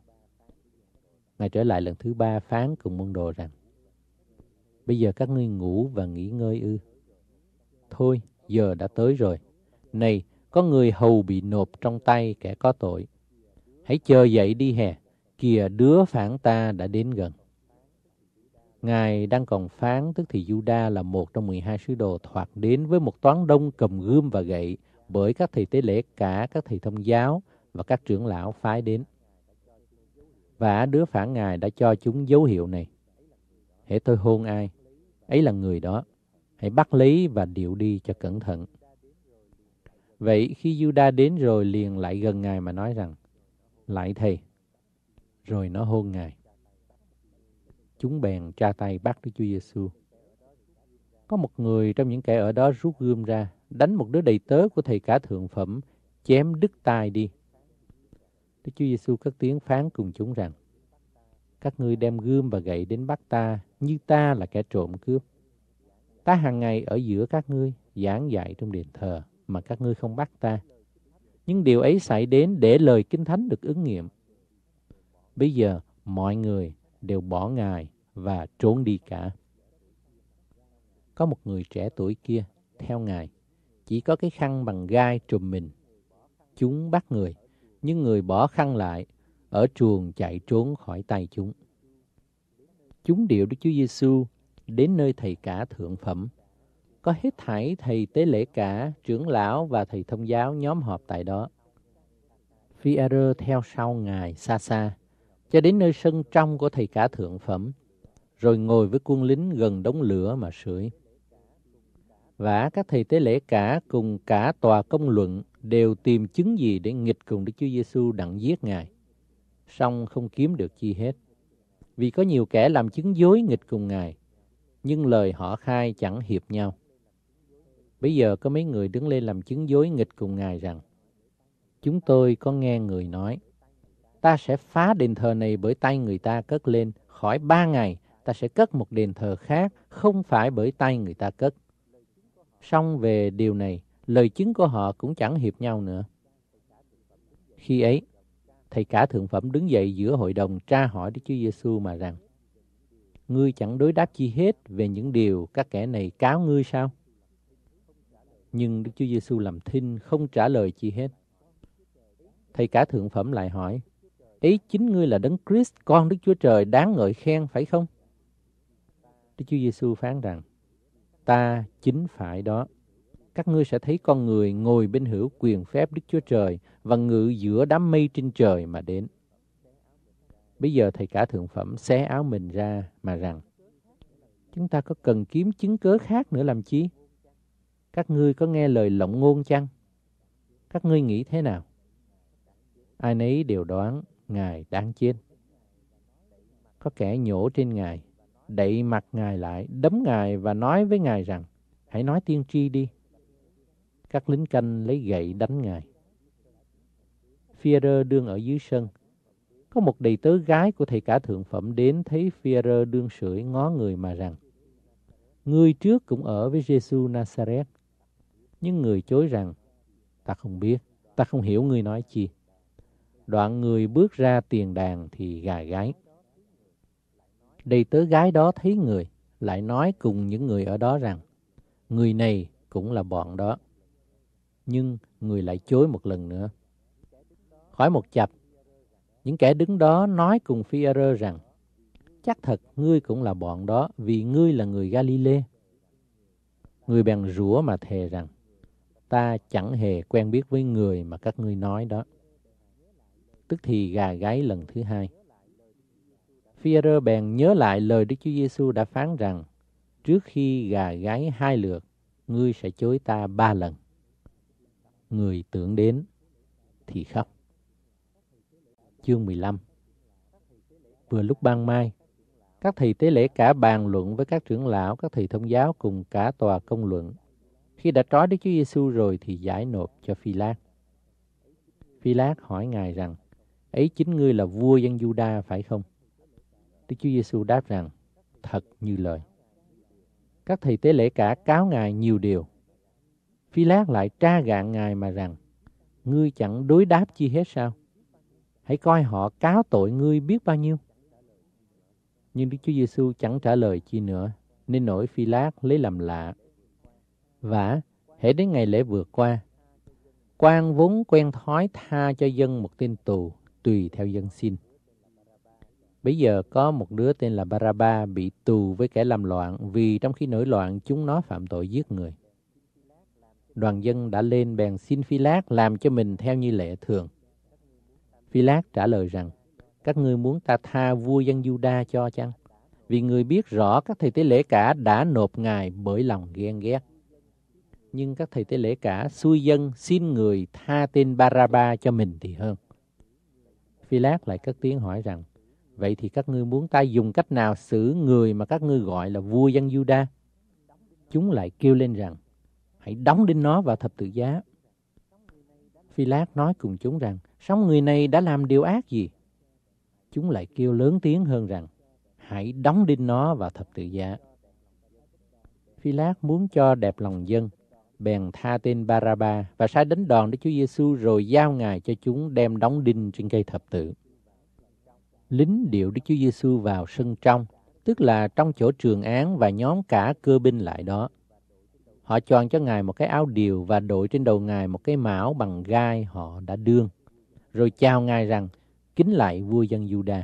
Ngài trở lại lần thứ ba phán cùng môn đồ rằng, Bây giờ các ngươi ngủ và nghỉ ngơi ư. Thôi, giờ đã tới rồi. Này, có người hầu bị nộp trong tay kẻ có tội. Hãy chờ dậy đi hè, kìa đứa phản ta đã đến gần. Ngài đang còn phán tức thì Juda là một trong 12 sứ đồ thoạt đến với một toán đông cầm gươm và gậy bởi các thầy tế lễ cả các thầy thông giáo và các trưởng lão phái đến. Và đứa phản ngài đã cho chúng dấu hiệu này. Hễ tôi hôn ai, ấy là người đó. Hãy bắt lấy và điệu đi cho cẩn thận. Vậy khi Juda đến rồi liền lại gần Ngài mà nói rằng, Lại thầy. Rồi nó hôn Ngài. Chúng bèn tra tay bắt Đức Chúa Giêsu. Có một người trong những kẻ ở đó rút gươm ra, đánh một đứa đầy tớ của thầy cả thượng phẩm, chém đứt tai đi. Đức Chúa Giêsu cất tiếng phán cùng chúng rằng: Các ngươi đem gươm và gậy đến bắt ta, như ta là kẻ trộm cướp. Ta hàng ngày ở giữa các ngươi, giảng dạy trong đền thờ mà các ngươi không bắt ta. Nhưng điều ấy xảy đến để lời Kinh Thánh được ứng nghiệm. Bây giờ mọi người đều bỏ ngài và trốn đi cả. Có một người trẻ tuổi kia theo ngài, chỉ có cái khăn bằng gai trùm mình. Chúng bắt người, nhưng người bỏ khăn lại, ở chuồng chạy trốn khỏi tay chúng chúng điệu Đức Chúa Giêsu đến nơi thầy cả thượng phẩm. Có hết thảy thầy tế lễ cả, trưởng lão và thầy thông giáo nhóm họp tại đó. phi theo sau ngài xa xa, cho đến nơi sân trong của thầy cả thượng phẩm, rồi ngồi với quân lính gần đống lửa mà sưởi. Và các thầy tế lễ cả cùng cả tòa công luận đều tìm chứng gì để nghịch cùng Đức Chúa Giêsu đặng giết Ngài. Song không kiếm được chi hết vì có nhiều kẻ làm chứng dối nghịch cùng Ngài, nhưng lời họ khai chẳng hiệp nhau. Bây giờ có mấy người đứng lên làm chứng dối nghịch cùng Ngài rằng, chúng tôi có nghe người nói, ta sẽ phá đền thờ này bởi tay người ta cất lên, khỏi ba ngày ta sẽ cất một đền thờ khác, không phải bởi tay người ta cất. Xong về điều này, lời chứng của họ cũng chẳng hiệp nhau nữa. Khi ấy, Thầy cả thượng phẩm đứng dậy giữa hội đồng tra hỏi Đức Chúa Giêsu mà rằng, Ngươi chẳng đối đáp chi hết về những điều các kẻ này cáo ngươi sao? Nhưng Đức Chúa Giêsu làm thinh không trả lời chi hết. Thầy cả thượng phẩm lại hỏi, Ý chính ngươi là đấng Christ, con Đức Chúa Trời đáng ngợi khen phải không? Đức Chúa Giêsu phán rằng, Ta chính phải đó các ngươi sẽ thấy con người ngồi bên hữu quyền phép Đức Chúa Trời và ngự giữa đám mây trên trời mà đến. Bây giờ thầy cả thượng phẩm xé áo mình ra mà rằng, chúng ta có cần kiếm chứng cớ khác nữa làm chi? Các ngươi có nghe lời lộng ngôn chăng? Các ngươi nghĩ thế nào? Ai nấy đều đoán Ngài đang chết. Có kẻ nhổ trên Ngài, đậy mặt Ngài lại, đấm Ngài và nói với Ngài rằng, hãy nói tiên tri đi. Các lính canh lấy gậy đánh ngài. Führer đương ở dưới sân. Có một đầy tớ gái của thầy cả thượng phẩm đến thấy Führer đương sưởi ngó người mà rằng người trước cũng ở với Jesus Nazareth. Nhưng người chối rằng Ta không biết, ta không hiểu người nói chi. Đoạn người bước ra tiền đàn thì gà gái. Đầy tớ gái đó thấy người, lại nói cùng những người ở đó rằng Người này cũng là bọn đó nhưng người lại chối một lần nữa. Khỏi một chập, những kẻ đứng đó nói cùng phi e rằng, chắc thật ngươi cũng là bọn đó vì ngươi là người Galile. Người bèn rủa mà thề rằng, ta chẳng hề quen biết với người mà các ngươi nói đó. Tức thì gà gáy lần thứ hai. phi e bèn nhớ lại lời Đức Chúa Giêsu đã phán rằng, trước khi gà gáy hai lượt, ngươi sẽ chối ta ba lần người tưởng đến thì khóc. Chương 15 Vừa lúc ban mai, các thầy tế lễ cả bàn luận với các trưởng lão, các thầy thông giáo cùng cả tòa công luận. Khi đã trói Đức Chúa Giêsu rồi thì giải nộp cho Phi Lát. Phi Lát hỏi Ngài rằng, ấy chính ngươi là vua dân Juda phải không? Đức Chúa Giêsu đáp rằng, thật như lời. Các thầy tế lễ cả cáo Ngài nhiều điều, Phi lát lại tra gạn ngài mà rằng, ngươi chẳng đối đáp chi hết sao? Hãy coi họ cáo tội ngươi biết bao nhiêu. Nhưng Đức Chúa Giêsu chẳng trả lời chi nữa, nên nổi Phi lát lấy làm lạ. Và hãy đến ngày lễ vừa qua, quan vốn quen thói tha cho dân một tên tù tùy theo dân xin. Bây giờ có một đứa tên là Baraba bị tù với kẻ làm loạn vì trong khi nổi loạn chúng nó phạm tội giết người đoàn dân đã lên bèn xin Phi Lát làm cho mình theo như lệ thường. Phi Lát trả lời rằng, các ngươi muốn ta tha vua dân Juda cho chăng? Vì người biết rõ các thầy tế lễ cả đã nộp ngài bởi lòng ghen ghét. Nhưng các thầy tế lễ cả xui dân xin người tha tên Baraba cho mình thì hơn. Phi Lát lại cất tiếng hỏi rằng, Vậy thì các ngươi muốn ta dùng cách nào xử người mà các ngươi gọi là vua dân Juda? Chúng lại kêu lên rằng, hãy đóng đinh nó vào thập tự giá. Phi Lát nói cùng chúng rằng, sống người này đã làm điều ác gì? Chúng lại kêu lớn tiếng hơn rằng, hãy đóng đinh nó vào thập tự giá. Phi Lát muốn cho đẹp lòng dân, bèn tha tên Baraba và sai đánh đòn Đức Chúa Giêsu rồi giao ngài cho chúng đem đóng đinh trên cây thập tự. Lính điệu Đức Chúa Giêsu vào sân trong, tức là trong chỗ trường án và nhóm cả cơ binh lại đó. Họ chọn cho Ngài một cái áo điều và đội trên đầu Ngài một cái mão bằng gai họ đã đương. Rồi chào Ngài rằng, kính lại vua dân Juda.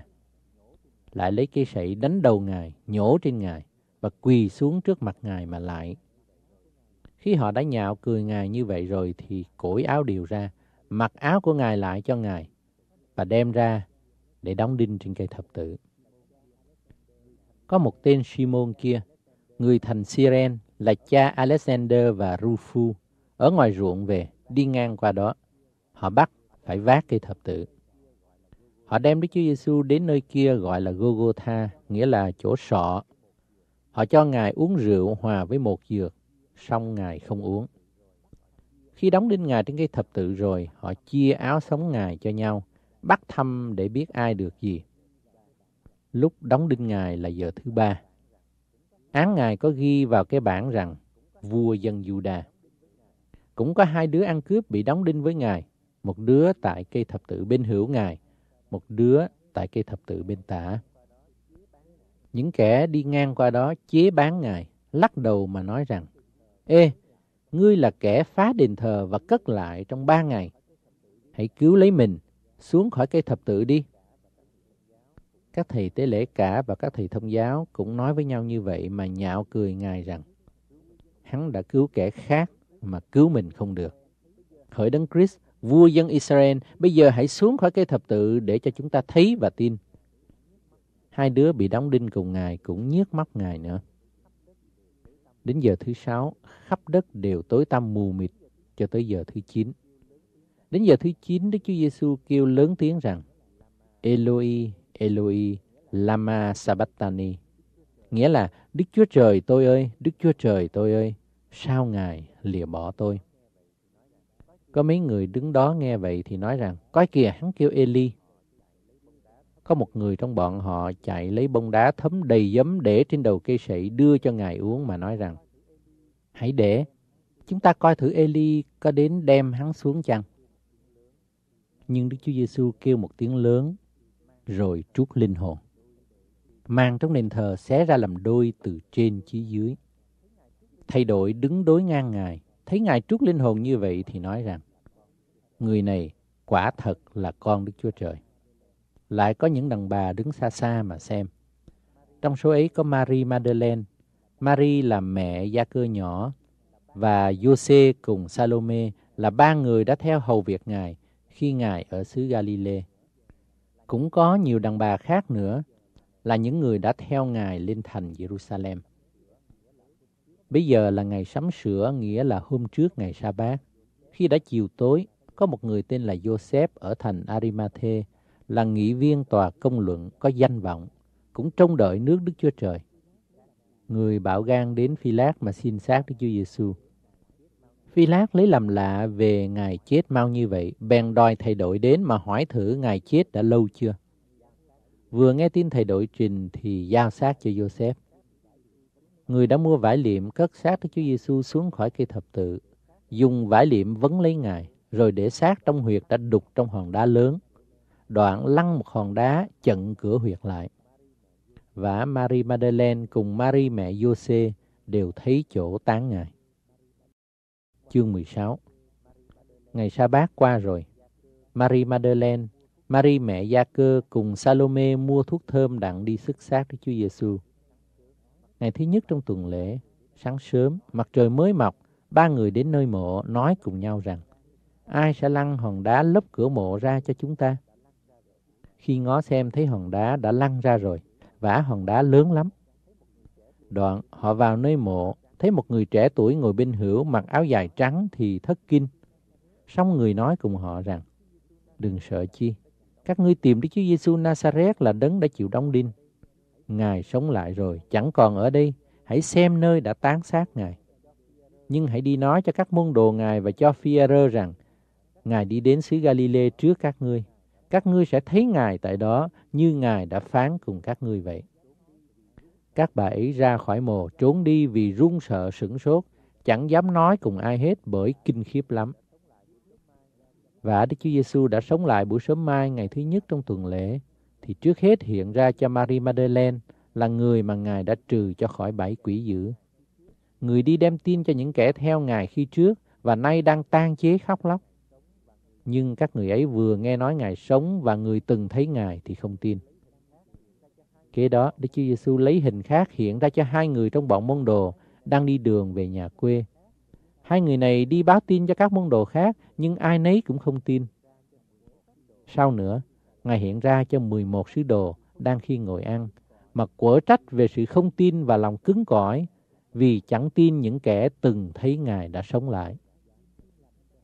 Lại lấy cây sậy đánh đầu Ngài, nhổ trên Ngài và quỳ xuống trước mặt Ngài mà lại. Khi họ đã nhạo cười Ngài như vậy rồi thì cổi áo điều ra, mặc áo của Ngài lại cho Ngài và đem ra để đóng đinh trên cây thập tử. Có một tên Simon kia, người thành Siren, là cha Alexander và Rufu ở ngoài ruộng về, đi ngang qua đó. Họ bắt phải vác cây thập tự. Họ đem Đức Chúa Giêsu đến nơi kia gọi là Gogotha, nghĩa là chỗ sọ. Họ cho Ngài uống rượu hòa với một dược, xong Ngài không uống. Khi đóng đinh Ngài trên cây thập tự rồi, họ chia áo sống Ngài cho nhau, bắt thăm để biết ai được gì. Lúc đóng đinh Ngài là giờ thứ ba án ngài có ghi vào cái bản rằng vua dân Juda. Cũng có hai đứa ăn cướp bị đóng đinh với ngài, một đứa tại cây thập tự bên hữu ngài, một đứa tại cây thập tự bên tả. Những kẻ đi ngang qua đó chế bán ngài, lắc đầu mà nói rằng, Ê, ngươi là kẻ phá đền thờ và cất lại trong ba ngày. Hãy cứu lấy mình, xuống khỏi cây thập tự đi. Các thầy tế lễ cả và các thầy thông giáo cũng nói với nhau như vậy mà nhạo cười Ngài rằng Hắn đã cứu kẻ khác mà cứu mình không được. Hỡi Đấng Christ, vua dân Israel, bây giờ hãy xuống khỏi cây thập tự để cho chúng ta thấy và tin. Hai đứa bị đóng đinh cùng Ngài cũng nhiếc mắt Ngài nữa. Đến giờ thứ sáu, khắp đất đều tối tăm mù mịt cho tới giờ thứ chín. Đến giờ thứ chín, Đức Chúa Giêsu kêu lớn tiếng rằng, Eloi, Eloi Lama Sabatani, nghĩa là Đức Chúa Trời tôi ơi, Đức Chúa Trời tôi ơi, sao Ngài lìa bỏ tôi? Có mấy người đứng đó nghe vậy thì nói rằng, coi kìa hắn kêu Eli. Có một người trong bọn họ chạy lấy bông đá thấm đầy giấm để trên đầu cây sậy đưa cho Ngài uống mà nói rằng, hãy để, chúng ta coi thử Eli có đến đem hắn xuống chăng? Nhưng Đức Chúa Giêsu kêu một tiếng lớn rồi trút linh hồn. mang trong nền thờ xé ra làm đôi từ trên chí dưới. Thay đổi đứng đối ngang Ngài, thấy Ngài trút linh hồn như vậy thì nói rằng, người này quả thật là con Đức Chúa Trời. Lại có những đàn bà đứng xa xa mà xem. Trong số ấy có Marie Madeleine, Marie là mẹ gia cơ nhỏ, và Jose cùng Salome là ba người đã theo hầu việc Ngài khi Ngài ở xứ Galilee. Cũng có nhiều đàn bà khác nữa là những người đã theo Ngài lên thành Jerusalem. Bây giờ là ngày sắm sửa, nghĩa là hôm trước ngày sa bát. Khi đã chiều tối, có một người tên là Joseph ở thành Arimathe, là nghị viên tòa công luận có danh vọng, cũng trông đợi nước Đức Chúa Trời. Người bảo gan đến Phi Lát mà xin xác Đức Chúa Giêsu. Phi Lát lấy làm lạ về ngài chết mau như vậy, bèn đòi thầy đội đến mà hỏi thử ngài chết đã lâu chưa. Vừa nghe tin thầy đội trình thì giao xác cho Joseph. Người đã mua vải liệm cất xác Đức Chúa Giêsu xuống khỏi cây thập tự, dùng vải liệm vấn lấy ngài, rồi để xác trong huyệt đã đục trong hòn đá lớn. Đoạn lăn một hòn đá chặn cửa huyệt lại. Và Marie Madeleine cùng Marie mẹ Jose đều thấy chỗ tán ngài chương 16 Ngày sa bát qua rồi, Marie Madeleine, Marie mẹ Gia Cơ cùng Salome mua thuốc thơm đặng đi sức xác Đức Chúa Giêsu. Ngày thứ nhất trong tuần lễ, sáng sớm, mặt trời mới mọc, ba người đến nơi mộ nói cùng nhau rằng Ai sẽ lăn hòn đá lấp cửa mộ ra cho chúng ta? Khi ngó xem thấy hòn đá đã lăn ra rồi, vả hòn đá lớn lắm. Đoạn họ vào nơi mộ thấy một người trẻ tuổi ngồi bên hữu mặc áo dài trắng thì thất kinh. Xong người nói cùng họ rằng, đừng sợ chi, các ngươi tìm Đức Chúa Giêsu Nazareth là đấng đã chịu đóng đinh. Ngài sống lại rồi, chẳng còn ở đây, hãy xem nơi đã tán xác Ngài. Nhưng hãy đi nói cho các môn đồ Ngài và cho Phi-e-rơ rằng, Ngài đi đến xứ Galilee trước các ngươi. Các ngươi sẽ thấy Ngài tại đó như Ngài đã phán cùng các ngươi vậy. Các bà ấy ra khỏi mồ, trốn đi vì run sợ sửng sốt, chẳng dám nói cùng ai hết bởi kinh khiếp lắm. Và Đức Chúa Giêsu đã sống lại buổi sớm mai ngày thứ nhất trong tuần lễ, thì trước hết hiện ra cho Marie Madeleine là người mà Ngài đã trừ cho khỏi bảy quỷ dữ. Người đi đem tin cho những kẻ theo Ngài khi trước và nay đang tan chế khóc lóc. Nhưng các người ấy vừa nghe nói Ngài sống và người từng thấy Ngài thì không tin. Kế đó, Đức Chúa Giêsu lấy hình khác hiện ra cho hai người trong bọn môn đồ đang đi đường về nhà quê. Hai người này đi báo tin cho các môn đồ khác, nhưng ai nấy cũng không tin. Sau nữa, Ngài hiện ra cho 11 sứ đồ đang khi ngồi ăn, mà quở trách về sự không tin và lòng cứng cỏi vì chẳng tin những kẻ từng thấy Ngài đã sống lại.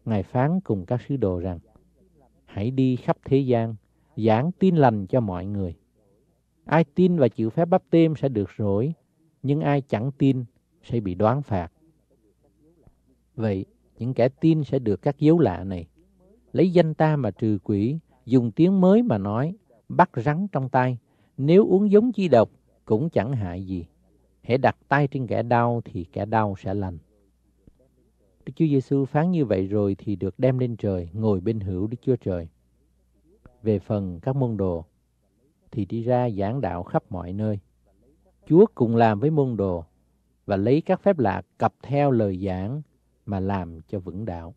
Ngài phán cùng các sứ đồ rằng, hãy đi khắp thế gian, giảng tin lành cho mọi người. Ai tin và chịu phép bắp tem sẽ được rỗi, nhưng ai chẳng tin sẽ bị đoán phạt. Vậy, những kẻ tin sẽ được các dấu lạ này. Lấy danh ta mà trừ quỷ, dùng tiếng mới mà nói, bắt rắn trong tay. Nếu uống giống chi độc, cũng chẳng hại gì. Hãy đặt tay trên kẻ đau thì kẻ đau sẽ lành. Đức Chúa Giêsu phán như vậy rồi thì được đem lên trời, ngồi bên hữu Đức Chúa Trời. Về phần các môn đồ, thì đi ra giảng đạo khắp mọi nơi. Chúa cùng làm với môn đồ và lấy các phép lạ cặp theo lời giảng mà làm cho vững đạo.